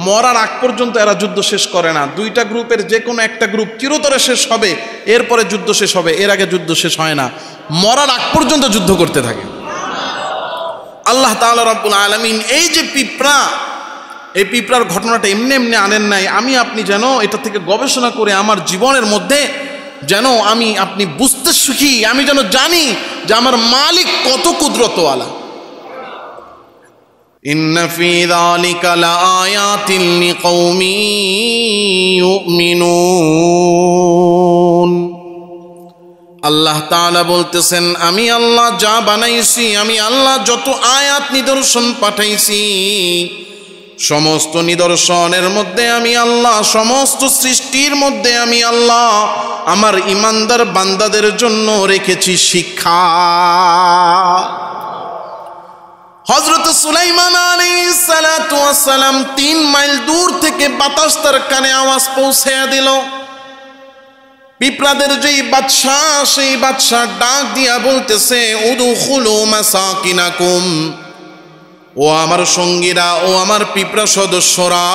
মরার আগ পর্যন্ত এরা যুদ্ধ শেষ করে না দুইটা গ্রুপের যে কোনো একটা গ্রুপ চিরতরে শেষ হবে এরপরে যুদ্ধ শেষ হবে এর আগে যুদ্ধ শেষ হয় না মরার আগ পর্যন্ত যুদ্ধ করতে থাকে আল্লাহ তাআলা রব্বুল আলমিন এই যে পিঁপড়া এই পিঁপড়ার ঘটনাটা এমনি এমনি আনেন নাই আমি আপনি যেন এটা থেকে গবেষণা করে আমার জীবনের মধ্যে যেন আমি আপনি বুঝতে সুখী আমি যেন জানি যে আমার মালিক কত কুদরতওয়ালা إن في ذلك لآيات لقوم يؤمنون আল্লাহ তাআলা বলতেছেন আমি আল্লাহ যা বানাইছি আমি আল্লাহ যত আয়াত নিদর্শন পাঠাইছি সমস্ত নিদর্শনের মধ্যে আমি আল্লাহ সমস্ত সৃষ্টির মধ্যে আমি আল্লাহ আমার ইমানদার বান্দাদের জন্য রেখেছি শিক্ষা হজরত সুলাইমান আলী সালাম তিন মাইল দূর থেকে বাতাস তার কানে আওয়াজ পৌঁছে দিল পিপড়াদের যেই বাদশাহ সেই বাদশাহ ডাক দিয়া বলতেছে উদু হুলো মাসা কিনাকুম ও আমার সঙ্গীরা ও আমার পিপড়া সদস্যরা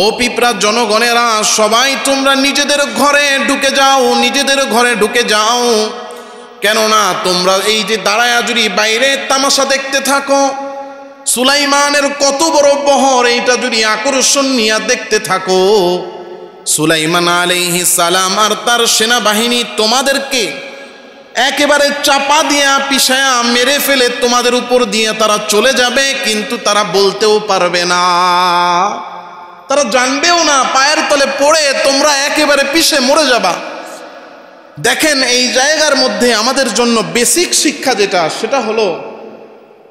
ও পিপড়া জনগণেরা সবাই তোমরা নিজেদের ঘরে ঢুকে যাও নিজেদের ঘরে ঢুকে যাও কেননা তোমরা এই যে দাঁড়ায়া যদি বাইরে তামাশা দেখতে থাকো সুলাইমানের কত বড় বহর এইটা যদি আকর্ষণ নিয়ে দেখতে থাকো সুলাইমান আলহি সালাম আর তার সেনাবাহিনী তোমাদেরকে একেবারে চাপা দিয়া পিসায়া মেরে ফেলে তোমাদের উপর দিয়ে তারা চলে যাবে কিন্তু তারা বলতেও পারবে না তারা জানবেও না পায়ের তলে পড়ে তোমরা একেবারে পিছে মরে যাবা দেখেন এই জায়গার মধ্যে আমাদের জন্য বেসিক শিক্ষা যেটা সেটা হলো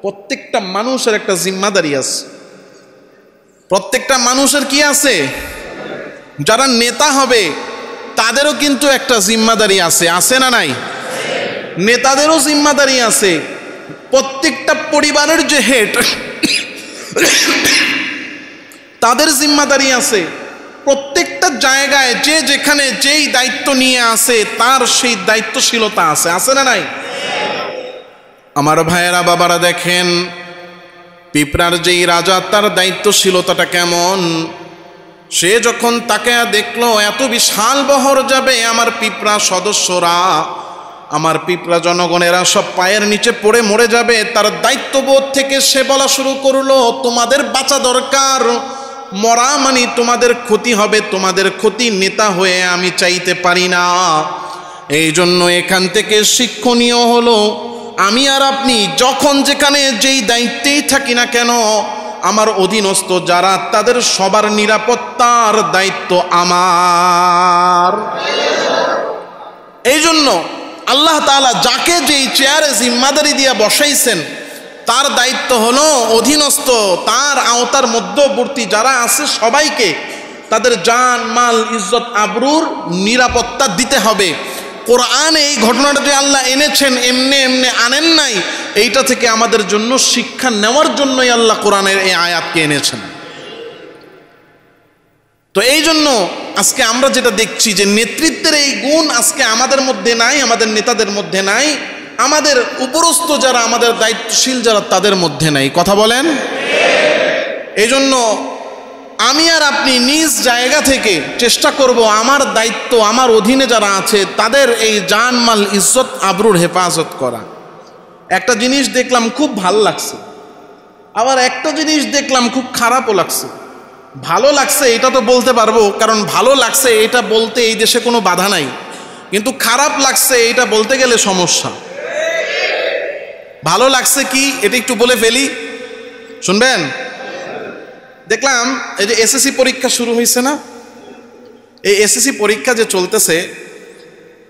প্রত্যেকটা মানুষের একটা জিম্মাদারি আছে প্রত্যেকটা মানুষের কি আছে যারা নেতা হবে তাদেরও কিন্তু একটা জিম্মাদারি আছে আছে না নাই নেতাদেরও জিম্মাদারি আছে প্রত্যেকটা পরিবারের যে হেড তাদের জিম্মাদারি আছে জায়গায় যে যেখানে যেই দায়িত্ব নিয়ে আসে তার সেই দায়িত্বশীলতা আছে আছে না নাই আমার ভাইয়েরা বাবারা দেখেন পিঁপড়ার যেই রাজা তার দায়িত্বশীলতাটা কেমন সে যখন তাকে দেখলো এত বিশাল বহর যাবে আমার পিঁপড়া সদস্যরা আমার পিঁপড়া জনগণেরা সব পায়ের নিচে পড়ে মরে যাবে তার দায়িত্ববোধ থেকে সে বলা শুরু করলো তোমাদের বাঁচা দরকার মরা মানে তোমাদের ক্ষতি হবে তোমাদের ক্ষতি নেতা হয়ে আমি চাইতে পারি না এই জন্য এখান থেকে শিক্ষণীয় হলো আমি আর আপনি যখন যেখানে যেই দায়িত্বেই থাকি না কেন আমার অধীনস্থ যারা তাদের সবার নিরাপত্তার দায়িত্ব আমার এই জন্য আল্লাহ তালা যাকে যেই চেয়ারে জিম্মাদারি দিয়া বসাইছেন তার দায়িত্ব হলো অধীনস্থ তার আওতার মধ্যবর্তী যারা আছে সবাইকে তাদের জান মাল ইজ্জত আবরুর নিরাপত্তা দিতে হবে কোরআন এই ঘটনাটা যে আল্লাহ এনেছেন এমনি এমনি আনেন নাই এইটা থেকে আমাদের জন্য শিক্ষা নেওয়ার জন্যই আল্লাহ কোরআনের এই আয়াতকে এনেছেন তো এই জন্য আজকে আমরা যেটা দেখছি যে নেতৃত্বের এই গুণ আজকে আমাদের মধ্যে নাই আমাদের নেতাদের মধ্যে নাই আমাদের উপরস্থ যারা আমাদের দায়িত্বশীল যারা তাদের মধ্যে নাই কথা বলেন এই জন্য আমি আর আপনি নিজ জায়গা থেকে চেষ্টা করব আমার দায়িত্ব আমার অধীনে যারা আছে তাদের এই জানমাল ইজ্জত আবরুর হেফাজত করা একটা জিনিস দেখলাম খুব ভাল লাগছে আবার একটা জিনিস দেখলাম খুব খারাপও লাগছে ভালো লাগছে এটা তো বলতে পারবো কারণ ভালো লাগছে এটা বলতে এই দেশে কোনো বাধা নাই কিন্তু খারাপ লাগছে এটা বলতে গেলে সমস্যা ভালো লাগছে কি এটা একটু বলে ফেলি শুনবেন দেখলাম এই যে এসএসসি পরীক্ষা শুরু হয়েছে না এই এসএসসি পরীক্ষা যে চলতেছে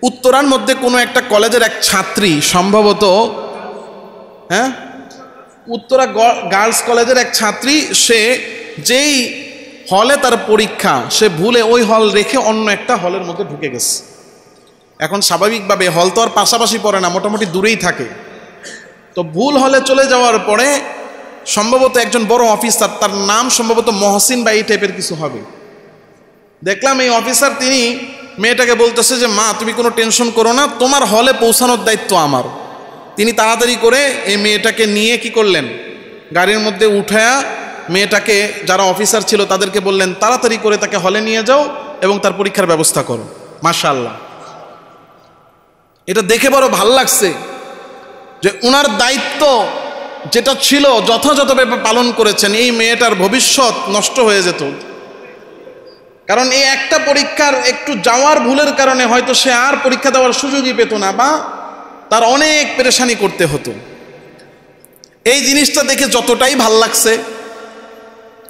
উত্তরার মধ্যে কোনো একটা কলেজের এক ছাত্রী সম্ভবত হ্যাঁ উত্তরা গার্লস কলেজের এক ছাত্রী সে যেই হলে তার পরীক্ষা সে ভুলে ওই হল রেখে অন্য একটা হলের মধ্যে ঢুকে গেছে এখন স্বাভাবিকভাবে হল তো আর পাশাপাশি পড়ে না মোটামুটি দূরেই থাকে তো ভুল হলে চলে যাওয়ার পরে সম্ভবত একজন বড় অফিসার তার নাম সম্ভবত মহসিন বা এই টাইপের কিছু হবে দেখলাম এই অফিসার তিনি মেয়েটাকে বলতেছে যে মা তুমি কোনো টেনশন করো না তোমার হলে পৌঁছানোর দায়িত্ব আমার তিনি তাড়াতাড়ি করে এই মেয়েটাকে নিয়ে কি করলেন গাড়ির মধ্যে উঠায়া মেয়েটাকে যারা অফিসার ছিল তাদেরকে বললেন তাড়াতাড়ি করে তাকে হলে নিয়ে যাও এবং তার পরীক্ষার ব্যবস্থা করো মাশাল্লাহ এটা দেখে বড় ভাল লাগছে যে উনার দায়িত্ব যেটা ছিল যথাযথভাবে পালন করেছেন এই মেয়েটার ভবিষ্যৎ নষ্ট হয়ে যেত কারণ এই একটা পরীক্ষার একটু যাওয়ার ভুলের কারণে হয়তো সে আর পরীক্ষা দেওয়ার সুযোগই পেত না বা তার অনেক পেরেশানি করতে হতো এই জিনিসটা দেখে যতটাই ভাল লাগছে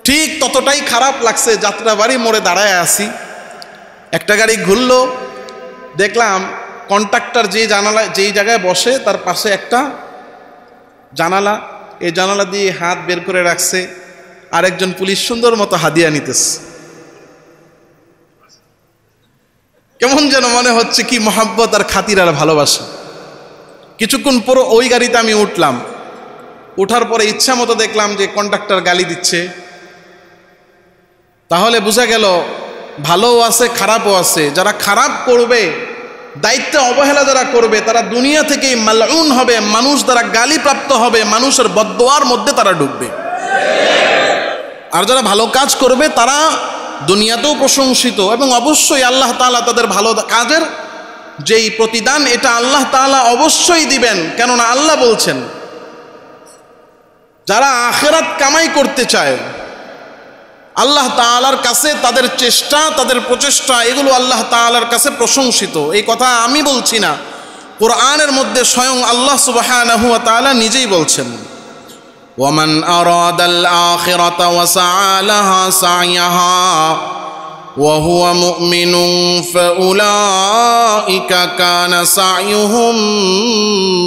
ঠিক ততটাই খারাপ লাগছে যাত্রাবাড়ি মোড়ে দাঁড়ায় আসি একটা গাড়ি ঘুরলো দেখলাম কন্ট্রাক্টর যে জানালা যেই জায়গায় বসে তার পাশে একটা জানালা এই জানালা দিয়ে হাত বের করে রাখছে আর একজন পুলিশ সুন্দর মতো হাদিয়া নিতেছে কেমন যেন মনে হচ্ছে কি মহাব্বত আর খাতির আর ভালোবাসা কিছুক্ষণ পুরো ওই গাড়িতে আমি উঠলাম উঠার পরে ইচ্ছা মতো দেখলাম যে কন্ডাক্টর গালি দিচ্ছে তাহলে বোঝা গেল ভালোও আছে খারাপও আছে যারা খারাপ করবে দায়িত্বে অবহেলা যারা করবে তারা দুনিয়া থেকেই মালউন হবে মানুষ তারা গালি প্রাপ্ত হবে মানুষের বদোয়ার মধ্যে তারা ডুববে আর যারা ভালো কাজ করবে তারা দুনিয়াতেও প্রশংসিত এবং অবশ্যই আল্লাহ তালা তাদের ভালো কাজের যেই প্রতিদান এটা আল্লাহ তালা অবশ্যই দিবেন কেননা আল্লাহ বলছেন যারা আখেরাত কামাই করতে চায় আল্লাহ তালার কাছে তাদের চেষ্টা তাদের প্রচেষ্টা এগুলো আল্লাহ তালার কাছে প্রশংসিত এই কথা আমি বলছি না কোরআনের মধ্যে স্বয়ং আল্লাহ সুবাহানহুয়া তালা নিজেই বলছেন ওমান আরাদাল আখিরাতা ওয়া সাআলাহা সাআয়াহা ওয়া হুয়া মুমিনুন ফাউলাইকা কানা সাআয়ুহুম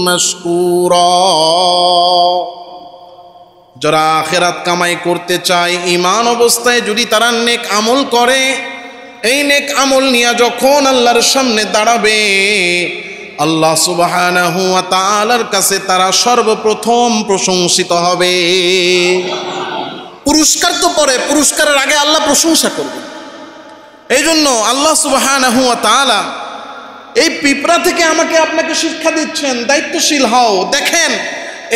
মাশকুরা যারা আখেরাত কামাই করতে চায় ইমান অবস্থায় যদি তারা নেক আমল করে এই নেক আমল নিয়ে যখন আল্লাহর সামনে দাঁড়াবে আল্লাহ সুবাহ কাছে তারা সর্বপ্রথম প্রশংসিত হবে পুরস্কার তো পরে পুরস্কারের আগে আল্লাহ প্রশংসা করবে এই জন্য আল্লাহ সুবাহ এই পিঁপড়া থেকে আমাকে আপনাকে শিক্ষা দিচ্ছেন দায়িত্বশীল হও দেখেন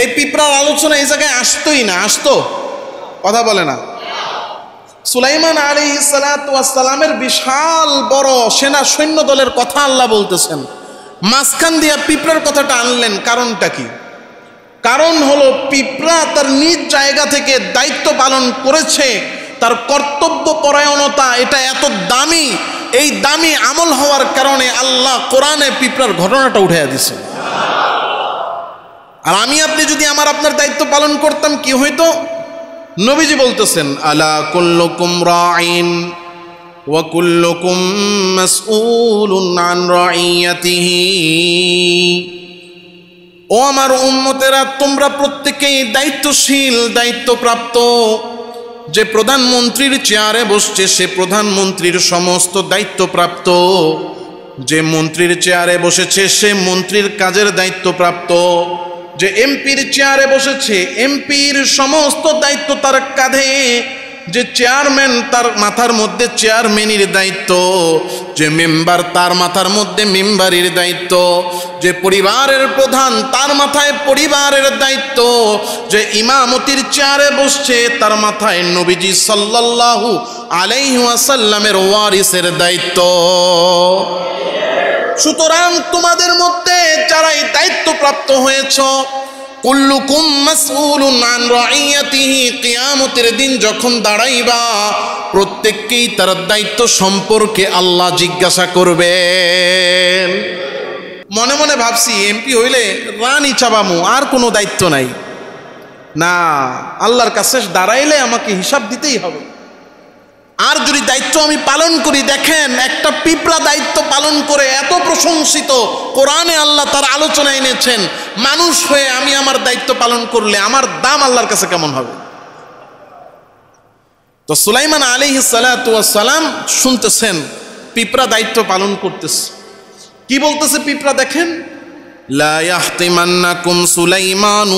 এই পিঁপড়ার আলোচনা এই জায়গায় আসতোই না আসতো কথা বলে না সুলাইমান আলী সালাতামের বিশাল বড় সেনা সৈন্য দলের কথা আল্লাহ বলতেছেন মাঝখান দিয়া পিঁপড়ার কথাটা আনলেন কারণটা কি কারণ হলো পিঁপড়া তার নিজ জায়গা থেকে দায়িত্ব পালন করেছে তার কর্তব্য পরায়ণতা এটা এত দামি এই দামি আমল হওয়ার কারণে আল্লাহ কোরআনে পিঁপড়ার ঘটনাটা উঠে দিছে আর আমি আপনি যদি আমার আপনার দায়িত্ব পালন করতাম কি হইতো নবীজি বলতেছেন আলা কুল্লুকুম রাইন কুল্লুকুম মাসউলুন আন রাইয়াতিহি ও আমার উম্মতেরা তোমরা প্রত্যেকেই দায়িত্বশীল দায়িত্বপ্রাপ্ত যে প্রধানমন্ত্রীর চেয়ারে বসছে সে প্রধানমন্ত্রীর সমস্ত দায়িত্বপ্রাপ্ত যে মন্ত্রীর চেয়ারে বসেছে সে মন্ত্রীর কাজের দায়িত্বপ্রাপ্ত যে এমপির চেয়ারে বসেছে এমপির সমস্ত দায়িত্ব তার কাঁধে যে চেয়ারম্যান তার মাথার মধ্যে চেয়ারম্যানের দায়িত্ব যে মেম্বার তার মাথার মধ্যে মেম্বারের দায়িত্ব যে পরিবারের প্রধান তার মাথায় পরিবারের দায়িত্ব যে ইমামতির চেয়ারে বসছে তার মাথায় নবীজি সাল্লাল্লাহু আলাইহি ওয়াসাল্লামের ওয়ারিসের দায়িত্ব সুতরাং তোমাদের মধ্যে যারাই প্রাপ্ত হয়েছ কুল্লুকুম মাসউলুন আন রাইয়াতিহি কিয়ামতের দিন যখন দাঁড়াইবা প্রত্যেককেই তার দায়িত্ব সম্পর্কে আল্লাহ জিজ্ঞাসা করবেন মনে মনে ভাবছি এমপি হইলে রানী বামু আর কোনো দায়িত্ব নাই না আল্লাহর কাছে দাঁড়াইলে আমাকে হিসাব দিতেই হবে আর যদি দায়িত্ব আমি পালন করি দেখেন একটা পিপলা দায়িত্ব পালন করে এত প্রশংসিত কোরআনে আল্লাহ তার আলোচনা এনেছেন মানুষ হয়ে আমি আমার দায়িত্ব পালন করলে আমার দাম আল্লাহর কাছে কেমন হবে তো সুলাইমান আলী সালাম শুনতেছেন পিপরা দায়িত্ব পালন করতেছে কি বলতেছে পিঁপড়া দেখেন লাইমান্নাকুম সুলাইমান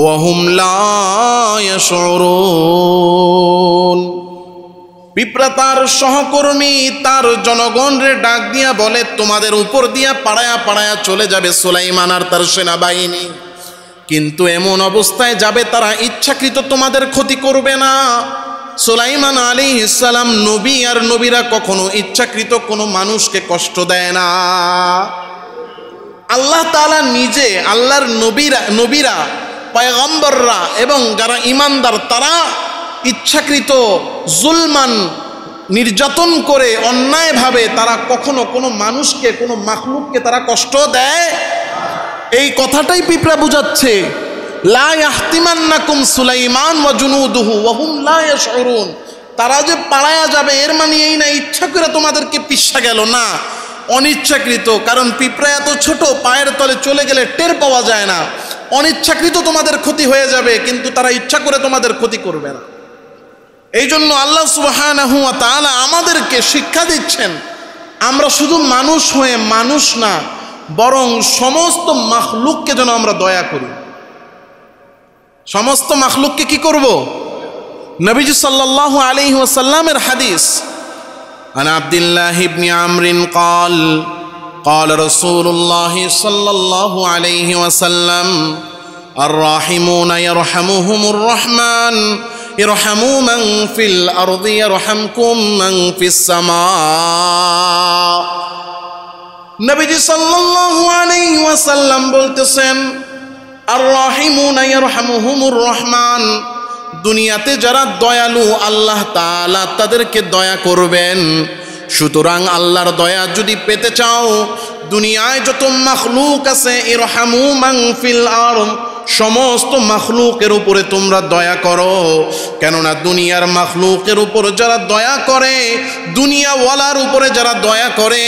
ওয়াহুম লাশরুন পিঁপড়া তার সহকর্মী তার জনগণরে ডাক দিয়া বলে তোমাদের উপর দিয়া পাড়ায়া পাড়ায়া চলে যাবে সোলাইমান আর তার সেনাবাহিনী কিন্তু এমন অবস্থায় যাবে তারা ইচ্ছাকৃত তোমাদের ক্ষতি করবে না সোলাইমান আলী ইসালাম নবী আর নবীরা কখনো ইচ্ছাকৃত কোনো মানুষকে কষ্ট দেয় না আল্লাহ তালা নিজে আল্লাহর নবীরা নবীরা পয়গম্বররা এবং যারা ইমানদার তারা ইচ্ছাকৃত জুলমান নির্যাতন করে অন্যায়ভাবে তারা কখনো কোনো মানুষকে কোনো মাখলুককে তারা কষ্ট দেয় এই কথাটাই পিঁপড়া বুঝাচ্ছে তারা যে পালায়া যাবে এর মানে এই না ইচ্ছা করে তোমাদেরকে পিসা গেল না অনিচ্ছাকৃত কারণ পিঁপড়া এত ছোট পায়ের তলে চলে গেলে টের পাওয়া যায় না অনিচ্ছাকৃত তোমাদের ক্ষতি হয়ে যাবে কিন্তু তারা ইচ্ছা করে তোমাদের ক্ষতি করবে না এই জন্য আল্লাহ সুবাহ আমাদেরকে শিক্ষা দিচ্ছেন আমরা শুধু মানুষ হয়ে মানুষ না বরং সমস্ত মাখলুককে যেন আমরা দয়া করি সমস্ত মাখলুককে কি করব নবীজ সাল্লাহ আলি ওসাল্লামের হাদিস আন আব্দুল্লাহ ইবনি আমরিন কল قال رسول الله صلى الله عليه وسلم الراحمون يرحمهم الرحمن ارحموا من في الأرض يرحمكم من في السماء নবীজি সাল্লাল্লাহু আলাইহি ওয়াসাল্লাম বলতেছেন আর রাহিমুনা ইয়ারহামুহুমুর রহমান দুনিয়াতে যারা দয়ালু আল্লাহ তাআলা তাদেরকে দয়া করবেন সুতরাং আল্লাহর দয়া যদি পেতে চাও দুনিয়ায় যত মখলুক আছে ইরহামু মাংফিল আরম সমস্ত মাখলুকের উপরে তোমরা দয়া করো কেননা দুনিয়ার মাখলুকের উপর যারা দয়া করে দুনিয়াওয়ালার উপরে যারা দয়া করে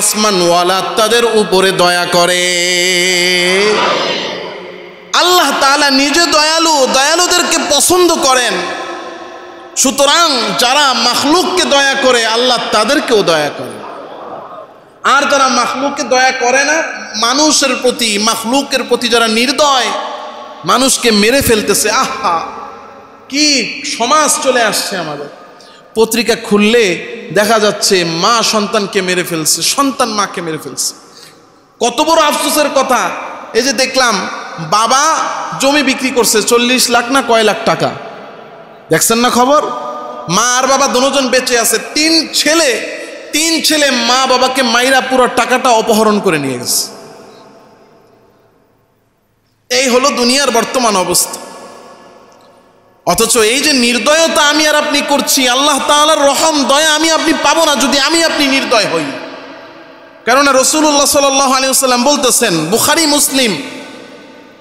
আসমানওয়ালা তাদের উপরে দয়া করে আল্লাহ তালা নিজে দয়ালু দয়ালুদেরকে পছন্দ করেন সুতরাং যারা মাখলুককে দয়া করে আল্লাহ তাদেরকেও দয়া করে আর যারা মাখলুককে দয়া করে না মানুষের প্রতি মাখলুকের প্রতি যারা নির্দয় মানুষকে মেরে ফেলতেছে আহা কি সমাজ চলে আসছে আমাদের পত্রিকা খুললে দেখা যাচ্ছে মা সন্তানকে মেরে ফেলছে সন্তান মাকে মেরে ফেলছে কত বড় আফসোসের কথা এই যে দেখলাম বাবা জমি বিক্রি করছে চল্লিশ লাখ না কয় লাখ টাকা দেখছেন না খবর মা আর বাবা দুজন বেঁচে আছে তিন ছেলে তিন ছেলে মা বাবাকে মাইরা পুরো টাকাটা অপহরণ করে নিয়ে গেছে এই হলো দুনিয়ার বর্তমান অবস্থা অথচ এই যে নির্দয়তা আমি আর আপনি করছি আল্লাহ তালার রহম দয়া আমি আপনি পাবো না যদি আমি আপনি নির্দয় হই কেননা রসুল্লাহ সাল আলী সাল্লাম বলতেছেন বুখারি মুসলিম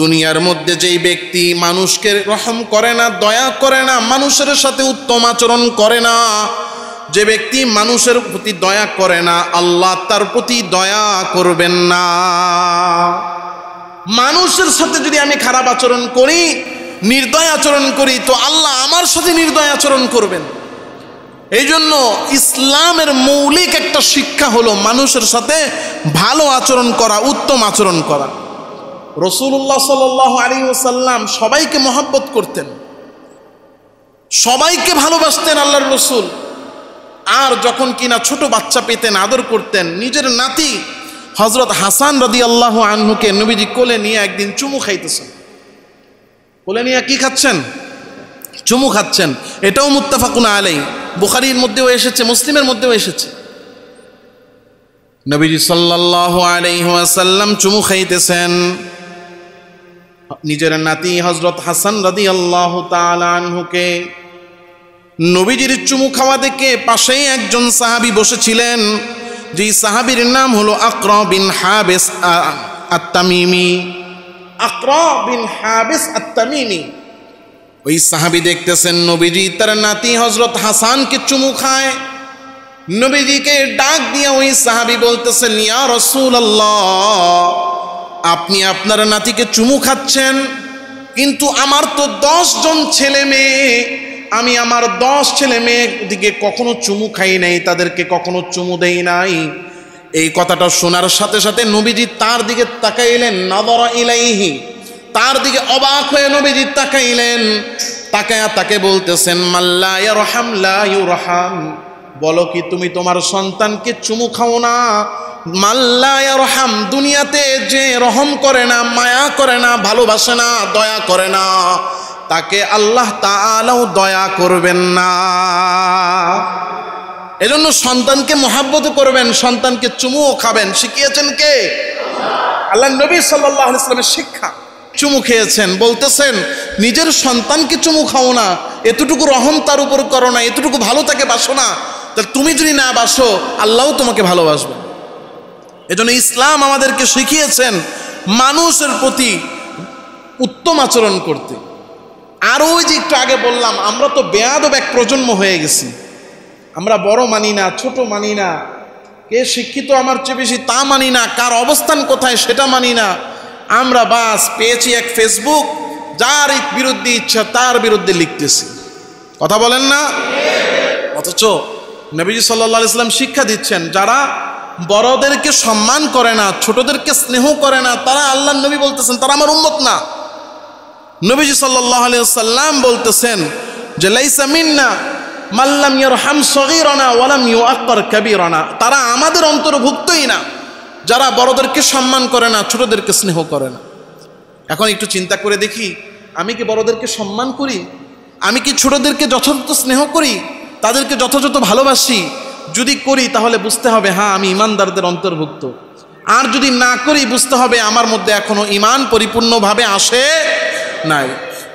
দুনিয়ার মধ্যে যেই ব্যক্তি মানুষকে রহম করে না দয়া করে না মানুষের সাথে উত্তম আচরণ করে না যে ব্যক্তি মানুষের প্রতি দয়া করে না আল্লাহ তার প্রতি দয়া করবেন না মানুষের সাথে যদি আমি খারাপ আচরণ করি নির্দয় আচরণ করি তো আল্লাহ আমার সাথে নির্দয় আচরণ করবেন এই জন্য ইসলামের মৌলিক একটা শিক্ষা হলো মানুষের সাথে ভালো আচরণ করা উত্তম আচরণ করা রসুল্লাহ সাল আলী ওসাল্লাম সবাইকে মহাব্বত করতেন সবাইকে ভালোবাসতেন আল্লাহর রসুল আর যখন কিনা ছোট বাচ্চা পেতেন আদর করতেন নিজের নাতি হজরত হাসান রদি আল্লাহ আহ্নকে নবীজি কোলে নিয়ে একদিন চুমু খাইতেছেন কোলে নিয়ে কি খাচ্ছেন চুমু খাচ্ছেন এটাও মুত্তাফাকুন আলাই বুখারির মধ্যেও এসেছে মুসলিমের মধ্যেও এসেছে নবীজি সাল্লাহ আলাইহাসাল্লাম চুমু খাইতেছেন নিজের নাতি হজরত হাসান রাদি আল্লাহ তালহুকে নবীজির চুমু খাওয়া দেখে পাশেই একজন সাহাবি বসেছিলেন যেই সাহাবির নাম হলো আক্র বিন হাবেস আত্তামিমি আক্র বিন হাবেস আত্তামিমি ওই সাহাবি দেখতেছেন নবীজি তার নাতি হজরত হাসানকে চুমু খায় নবীজিকে ডাক দিয়ে ওই সাহাবি বলতেছেন ইয়া রসুল আল্লাহ আপনি আপনার নাতিকে চুমু খাচ্ছেন কিন্তু আমার তো দশ জন ছেলে মেয়ে আমি আমার দশ ছেলে মেয়ে দিকে কখনো চুমু খাই নাই তাদেরকে কখনো চুমু দেই নাই এই কথাটা শোনার সাথে সাথে নবীজি তার দিকে তাকাইলেন নদর ইলাইহি তার দিকে অবাক হয়ে নবীজি তাকাইলেন তাকায়া তাকে বলতেছেন ইউরহাম বলো কি তুমি তোমার সন্তানকে চুমু খাও না মাল্লায়ারহাম দুনিয়াতে যে রহম করে না মায়া করে না ভালোবাসে না দয়া করে না তাকে আল্লাহ তাআলাও দয়া করবেন না এজন্য সন্তানকে মহাব্বত করবেন সন্তানকে চুমুও খাবেন শিখিয়েছেন কে আল্লাহ নবী সাল্লাহ ইসলামের শিক্ষা চুমু খেয়েছেন বলতেছেন নিজের সন্তানকে চুমু খাও না এতটুকু রহম তার উপর করো না এতটুকু ভালো তাকে বাসো না তাহলে তুমি যদি না বাসো আল্লাহও তোমাকে ভালোবাসবে এজন্য ইসলাম আমাদেরকে শিখিয়েছেন মানুষের প্রতি উত্তম আচরণ করতে আরও ওই যে একটু আগে বললাম আমরা তো বেয়াদব এক প্রজন্ম হয়ে গেছি আমরা বড় মানি না ছোট মানি না কে শিক্ষিত আমার চেয়ে বেশি তা মানি না কার অবস্থান কোথায় সেটা মানি না আমরা বাস পেয়েছি এক ফেসবুক যার বিরুদ্ধে ইচ্ছা তার বিরুদ্ধে লিখতেছি কথা বলেন না অথচ নবীজি সাল্লাহ ইসলাম শিক্ষা দিচ্ছেন যারা বড়দেরকে সম্মান করে না ছোটদেরকে স্নেহ করে না তারা আল্লাহ নবী বলতেছেন তারা আমার উন্মত না নবীজি সাল্লাম বলতেছেন যে মাল্লাম ইয়র হাম তারা আমাদের অন্তর্ভুক্তই না যারা বড়দেরকে সম্মান করে না ছোটদেরকে স্নেহ করে না এখন একটু চিন্তা করে দেখি আমি কি বড়দেরকে সম্মান করি আমি কি ছোটদেরকে যথাযথ স্নেহ করি তাদেরকে যথাযথ ভালোবাসি যদি করি তাহলে বুঝতে হবে হ্যাঁ আমি ইমানদারদের অন্তর্ভুক্ত আর যদি না করি বুঝতে হবে আমার মধ্যে এখনো ইমান পরিপূর্ণভাবে আসে নাই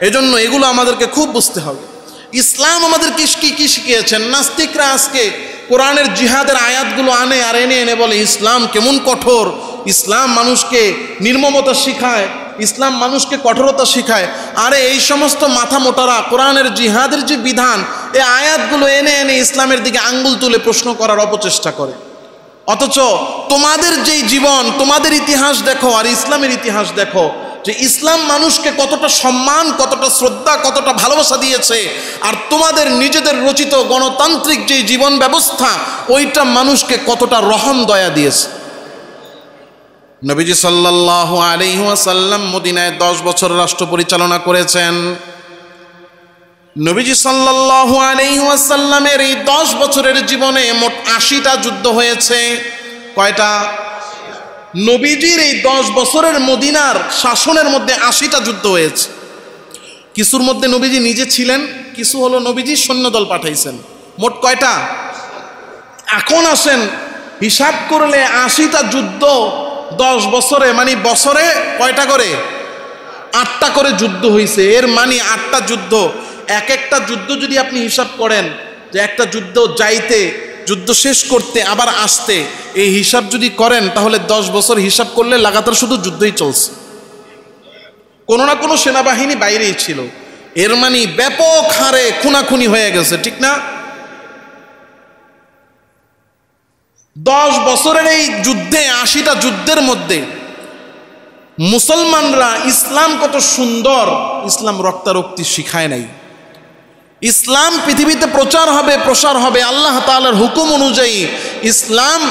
এজন্য এগুলো আমাদেরকে খুব বুঝতে হবে ইসলাম আমাদের কি কি শিখিয়েছেন নাস্তিকরা আজকে কোরআনের জিহাদের আয়াতগুলো আনে আর এনে এনে বলে ইসলাম কেমন কঠোর ইসলাম মানুষকে নির্মমতা শিখায় ইসলাম মানুষকে কঠোরতা শিখায় আরে এই সমস্ত মাথা মোটারা কোরআনের জিহাদের যে বিধান এ আয়াতগুলো এনে এনে ইসলামের দিকে আঙ্গুল তুলে প্রশ্ন করার অপচেষ্টা করে অথচ তোমাদের যেই জীবন তোমাদের ইতিহাস দেখো আর ইসলামের ইতিহাস দেখো যে ইসলাম মানুষকে কতটা সম্মান কতটা শ্রদ্ধা কতটা ভালোবাসা দিয়েছে আর তোমাদের নিজেদের রচিত গণতান্ত্রিক যে জীবন ব্যবস্থা ওইটা মানুষকে কতটা রহম দয়া দিয়েছে নবীজি সাল্লাহ আলিহাসাল্লাম মদিনায় দশ বছর রাষ্ট্র পরিচালনা করেছেন নবীজি সাল্লাহ আলিহাসাল্লামের এই দশ বছরের জীবনে মোট আশিটা যুদ্ধ হয়েছে কয়টা নবীজির এই দশ বছরের মদিনার শাসনের মধ্যে আশিটা যুদ্ধ হয়েছে কিছুর মধ্যে নবীজি নিজে ছিলেন কিছু হলো নবীজি সৈন্যদল পাঠাইছেন মোট কয়টা এখন আসেন হিসাব করলে আশিটা যুদ্ধ দশ বছরে মানে বছরে কয়টা করে আটটা করে যুদ্ধ হয়েছে এর মানে আটটা যুদ্ধ এক একটা যুদ্ধ যদি আপনি হিসাব করেন যে একটা যুদ্ধ যাইতে যুদ্ধ শেষ করতে আবার আসতে এই হিসাব যদি করেন তাহলে দশ বছর হিসাব করলে লাগাতার শুধু যুদ্ধই চলছে কোনো না কোনো সেনাবাহিনী বাইরেই ছিল এর মানে ব্যাপক হারে খুনাখুনি হয়ে গেছে ঠিক না দশ বছরের এই যুদ্ধে আশিটা যুদ্ধের মধ্যে মুসলমানরা ইসলাম কত সুন্দর ইসলাম রক্তারক্তি শিখায় নাই ইসলাম পৃথিবীতে প্রচার হবে প্রসার হবে আল্লাহ তালার হুকুম অনুযায়ী ইসলাম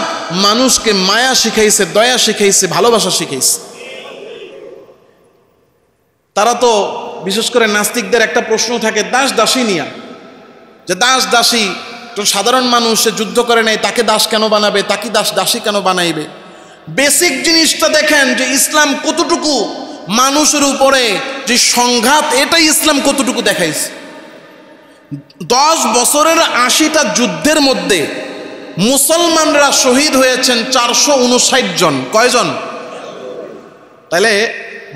মানুষকে মায়া শিখাইছে দয়া শিখাইছে ভালোবাসা শিখাইছে তারা তো বিশেষ করে নাস্তিকদের একটা প্রশ্ন থাকে দাস দাসী নিয়া যে দাস দাসী একজন সাধারণ মানুষ সে যুদ্ধ করে নেয় তাকে দাস কেন বানাবে তাকে দাস দাসী কেন বানাইবে বেসিক জিনিসটা দেখেন যে ইসলাম কতটুকু মানুষের উপরে যে সংঘাত এটাই ইসলাম কতটুকু দেখাইছে দশ বছরের আশিটা যুদ্ধের মধ্যে মুসলমানরা শহীদ হয়েছেন চারশো উনষাট জন কয়জন তাহলে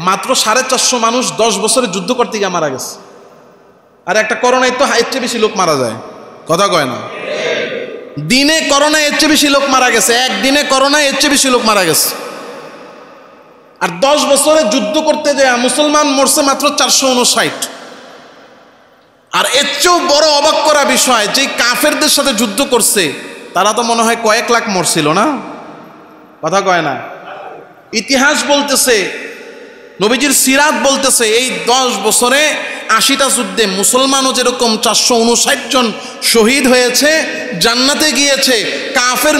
মাত্র সাড়ে চারশো মানুষ দশ বছরে যুদ্ধ করতে গিয়ে মারা গেছে আর একটা করোনায় তো হাইট চেয়ে বেশি লোক মারা যায় কথা কয় না দিনে করোনা এর চেয়ে বেশি লোক মারা গেছে একদিনে করোনা এর চেয়ে বেশি লোক মারা গেছে আর দশ বছরে যুদ্ধ করতে যায় মুসলমান মরছে মাত্র চারশো উনষাট আর এর চেয়েও বড় অবাক করা বিষয় যে কাফেরদের সাথে যুদ্ধ করছে তারা তো মনে হয় কয়েক লাখ মরছিল না কথা কয় না ইতিহাস বলতেছে নবীজির সিরাত বলতেছে এই দশ বছরে আশিটা যুদ্ধে মুসলমানও যেরকম চারশো উনষাট জন শহীদ হয়েছে জান্নাতে গিয়েছে কাফের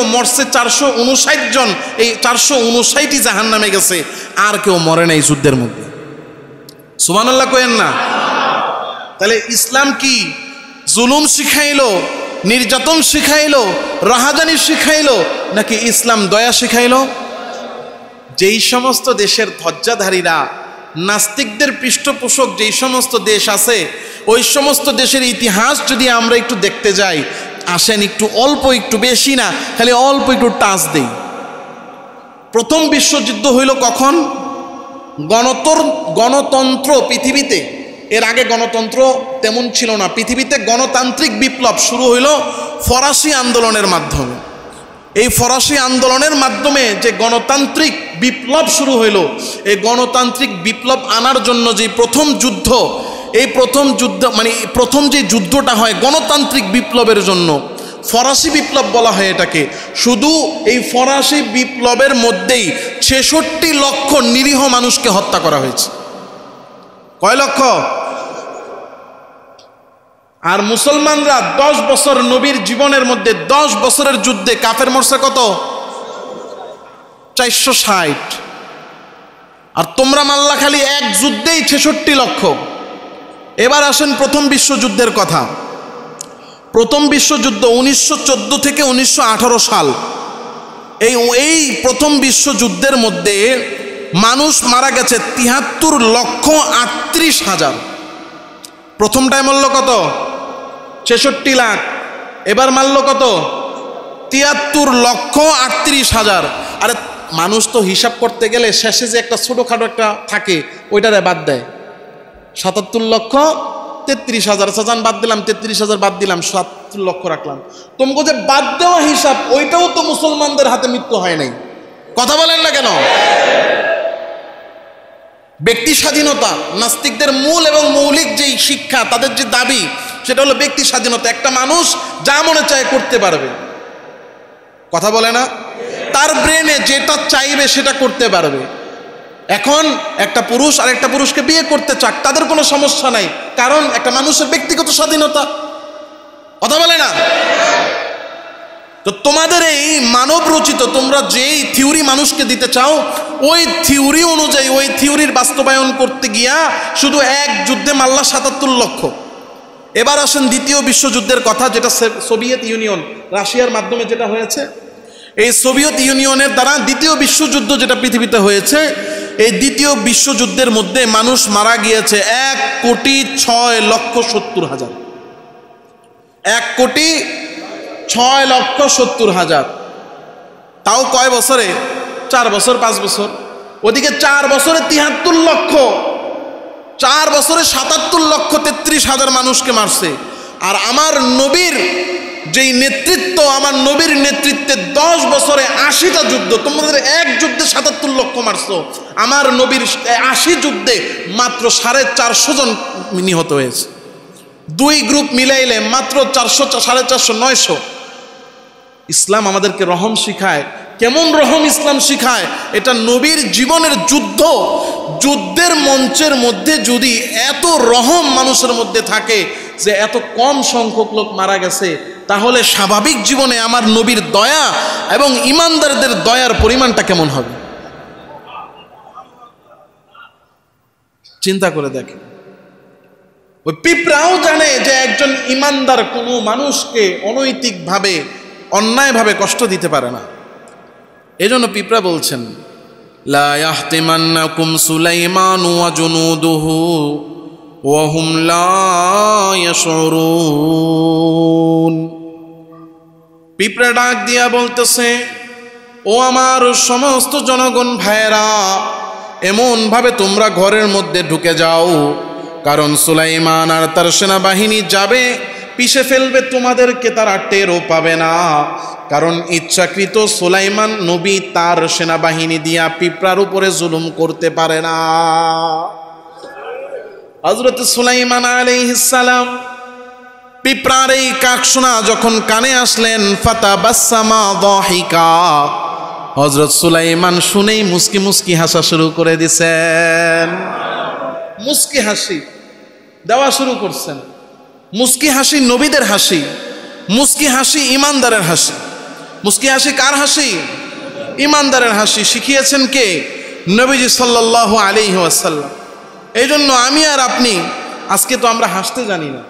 ও মরছে চারশো উনষাট জন এই চারশো উনষাটই জাহান নামে গেছে আর কেউ মরে নাই যুদ্ধের মধ্যে সুমানুল্লাহ কোয়েন না তাহলে ইসলাম কি জুলুম শিখাইল নির্যাতন শিখাইলো রাহাজানি শিখাইল নাকি ইসলাম দয়া শিখাইল যেই সমস্ত দেশের ধ্বজাধারীরা নাস্তিকদের পৃষ্ঠপোষক যেই সমস্ত দেশ আছে ওই সমস্ত দেশের ইতিহাস যদি আমরা একটু দেখতে যাই আসেন একটু অল্প একটু বেশি না খালি অল্প একটু টাচ দেই প্রথম বিশ্বযুদ্ধ হইল কখন গণতর গণতন্ত্র পৃথিবীতে এর আগে গণতন্ত্র তেমন ছিল না পৃথিবীতে গণতান্ত্রিক বিপ্লব শুরু হইল ফরাসি আন্দোলনের মাধ্যমে এই ফরাসি আন্দোলনের মাধ্যমে যে গণতান্ত্রিক বিপ্লব শুরু হইল এই গণতান্ত্রিক বিপ্লব আনার জন্য যে প্রথম যুদ্ধ এই প্রথম যুদ্ধ মানে প্রথম যে যুদ্ধটা হয় গণতান্ত্রিক বিপ্লবের জন্য ফরাসি বিপ্লব বলা হয় এটাকে শুধু এই ফরাসি বিপ্লবের মধ্যেই ছেষট্টি লক্ষ নিরীহ মানুষকে হত্যা করা হয়েছে কয় লক্ষ আর মুসলমানরা দশ বছর নবীর জীবনের মধ্যে দশ বছরের যুদ্ধে কাফের মোর্চা কত চারশো ষাট আর তোমরা মাল্লা খালি এক যুদ্ধেই ছেষট্টি লক্ষ এবার আসেন প্রথম বিশ্বযুদ্ধের কথা প্রথম বিশ্বযুদ্ধ উনিশশো থেকে উনিশশো সাল এই এই প্রথম বিশ্বযুদ্ধের মধ্যে মানুষ মারা গেছে তিহাত্তর লক্ষ আটত্রিশ হাজার প্রথম টাইম হল কত ছেষট্টি লাখ এবার মারল কত তিয়াত্তর লক্ষ আটত্রিশ হাজার আরে মানুষ তো হিসাব করতে গেলে শেষে যে একটা ছোটোখাটো একটা থাকে ওইটারে বাদ দেয় সাতাত্তর লক্ষ তেত্রিশ হাজার সাজান আচ্ছা, বাদ দিলাম তেত্রিশ হাজার বাদ দিলাম সাতাত্তর লক্ষ রাখলাম তোমাকে যে বাদ দেওয়া হিসাব ওইটাও তো মুসলমানদের হাতে মৃত্যু হয় নাই কথা বলেন না কেন ব্যক্তি স্বাধীনতা নাস্তিকদের মূল এবং মৌলিক যেই শিক্ষা তাদের যে দাবি সেটা হলো ব্যক্তি স্বাধীনতা একটা মানুষ যা মনে চায় করতে পারবে কথা বলে না তার ব্রেনে যেটা চাইবে সেটা করতে পারবে এখন একটা পুরুষ আর একটা পুরুষকে বিয়ে করতে চাক তাদের কোনো সমস্যা নাই কারণ একটা মানুষের ব্যক্তিগত স্বাধীনতা কথা বলে না তো তোমাদের এই মানব রচিত তোমরা যেই থিওরি মানুষকে দিতে চাও ওই থিওরি অনুযায়ী ওই থিওরির বাস্তবায়ন করতে গিয়া শুধু এক যুদ্ধে মাল্লা সাতাত্তর লক্ষ এবার আসেন দ্বিতীয় বিশ্বযুদ্ধের কথা যেটা সোভিয়েত ইউনিয়ন রাশিয়ার মাধ্যমে যেটা হয়েছে এই সোভিয়েত ইউনিয়নের দ্বারা দ্বিতীয় বিশ্বযুদ্ধ যেটা পৃথিবীতে হয়েছে এই দ্বিতীয় বিশ্বযুদ্ধের মধ্যে মানুষ মারা গিয়েছে এক কোটি ছয় লক্ষ সত্তর হাজার এক কোটি ছয় লক্ষ সত্তর হাজার তাও কয় বছরে চার বছর পাঁচ বছর ওদিকে চার বছরে তিয়াত্তর লক্ষ চার বছরে সাতাত্তর লক্ষ তেত্রিশ হাজার মানুষকে মারছে আর আমার নবীর যেই নেতৃত্ব আমার নবীর নেতৃত্বে দশ বছরে আশিটা যুদ্ধ তোমাদের এক যুদ্ধে সাতাত্তর লক্ষ মারছ আমার নবীর আশি যুদ্ধে মাত্র সাড়ে চারশো জন নিহত হয়েছে দুই গ্রুপ মিলাইলে মাত্র চারশো সাড়ে চারশো নয়শো ইসলাম আমাদেরকে রহম শিখায় কেমন রহম ইসলাম শিখায় এটা নবীর জীবনের যুদ্ধ যুদ্ধের মঞ্চের মধ্যে যদি এত রহম মানুষের মধ্যে থাকে যে এত কম সংখ্যক লোক মারা গেছে তাহলে স্বাভাবিক জীবনে আমার নবীর দয়া এবং ইমানদারদের দয়ার পরিমাণটা কেমন হবে চিন্তা করে দেখেন ওই পিঁপড়াও জানে যে একজন ইমানদার কোনো মানুষকে অনৈতিকভাবে অন্যায়ভাবে কষ্ট দিতে পারে না এজন্য পিঁপড়া বলছেন لا يحطمنكم سليمان وجنوده وهم لا يشعرون ডাক দিয়া বলতেছে ও আমার সমস্ত জনগণ ভাইরা এমনভাবে তোমরা ঘরের মধ্যে ঢুকে যাও কারণ সুলাইমান আর তার সেনাবাহিনী যাবে পিষে ফেলবে তোমাদেরকে তারা টেরও পাবে না কারণ ইচ্ছাকৃত সুলাইমান নবী তার সেনাবাহিনী দিয়া পিঁপড়ার উপরে জুলুম করতে পারে না হজরত সুলাইমান আলাইহিসালাম পিঁপড়ার এই কাকশোনা যখন কানে আসলেন ফাতা বাসামা দহিকা হজরত সুলাইমান শুনেই মুস্কি মুস্কি হাসা শুরু করে দিছেন মুস্কি হাসি দেওয়া শুরু করছেন মুস্কি হাসি নবীদের হাসি মুস্কি হাসি ইমানদারের হাসি মুস্কি হাসি কার হাসি ইমানদারের হাসি শিখিয়েছেন কে নবীজি সাল্লাহ আলি ওয়াসাল্লাম এই জন্য আমি আর আপনি আজকে তো আমরা হাসতে জানি না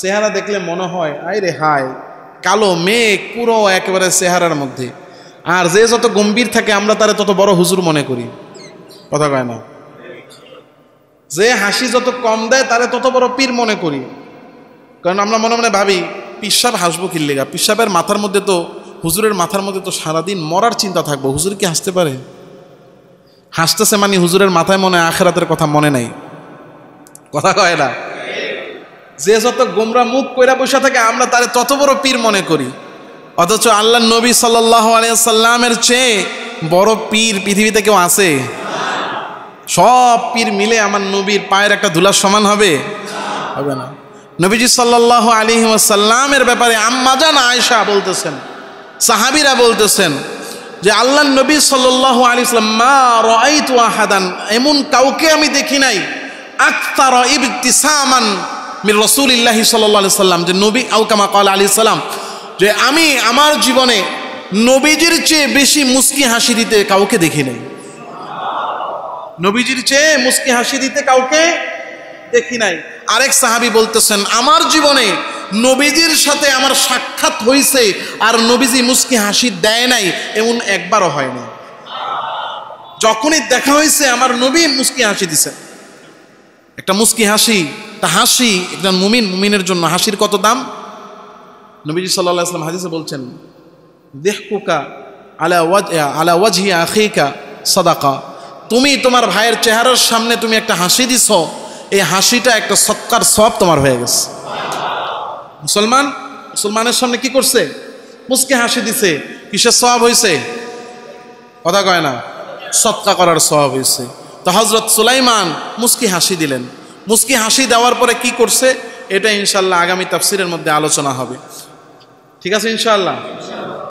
চেহারা দেখলে মনে হয় আয় রে হায় কালো মেঘ পুরো একেবারে চেহারার মধ্যে আর যে যত গম্ভীর থাকে আমরা তারে তত বড় হুজুর মনে করি কথা কয় না যে হাসি যত কম দেয় তারে তত বড় পীর মনে করি কারণ আমরা মনে মনে ভাবি পিসাব হাসবো কিল্লেগা পিসাবের মাথার মধ্যে তো হুজুরের মাথার মধ্যে তো সারাদিন মরার চিন্তা থাকবো হুজুর কি হাসতে পারে হাসতেছে মানে হুজুরের মাথায় মনে আখেরাতের কথা মনে নাই কথা কয় না যে যত গোমরা মুখ কইরা বসে থাকে আমরা তারে তত বড় পীর মনে করি অথচ আল্লাহ নবী সাল্লামের চেয়ে বড় পীর পৃথিবীতে কেউ আছে সব পীর মিলে আমার নবীর পায়ের একটা ধুলার সমান হবে হবে না নবীজি সাল্লাহ আলী ওয়াসাল্লামের ব্যাপারে আম্মাজান আয়সা বলতেছেন সাহাবিরা বলতেছেন যে আল্লাহ নবী সাল্লাহ আলী মা রাইত ওয়াহাদান এমন কাউকে আমি দেখি নাই আক্তার ইবতিসামান মির ইল্লাহি সাল্লাহ সাল্লাম যে নবী আউকামা কাল আলী সাল্লাম যে আমি আমার জীবনে নবীজির চেয়ে বেশি মুস্কি হাসি দিতে কাউকে দেখি নাই নবীজির চেয়ে মুস্কি হাসি দিতে কাউকে দেখি নাই আরেক সাহাবি বলতেছেন আমার জীবনে নবীজির সাথে আমার সাক্ষাৎ হয়েছে আর নবীজি মুসকি হাসি দেয় নাই এমন একবারও হয়নি যখনই দেখা হয়েছে আমার নবী মুস্কি হাসি দিছে একটা মুস্কি হাসি তা হাসি একজন মুমিন মুমিনের জন্য হাসির কত দাম নবীজি সাল্লাহ আসলাম হাদিসে বলছেন দেহকুকা আলা আলা ওয়াজিয়া আখিকা সদাকা তুমি তোমার ভাইয়ের চেহারার সামনে তুমি একটা হাসি দিছ এই হাসিটা একটা সৎকার সব তোমার হয়ে গেছে মুসলমান মুসলমানের সামনে কি করছে মুসকে হাসি দিছে কিসের সব হয়েছে কথা কয় না সৎকা করার সব হয়েছে তো হজরত সুলাইমান মুসকি হাসি দিলেন মুসকি হাসি দেওয়ার পরে কি করছে এটা ইনশাল্লাহ আগামী তাফসিরের মধ্যে আলোচনা হবে ঠিক আছে ইনশাল্লাহ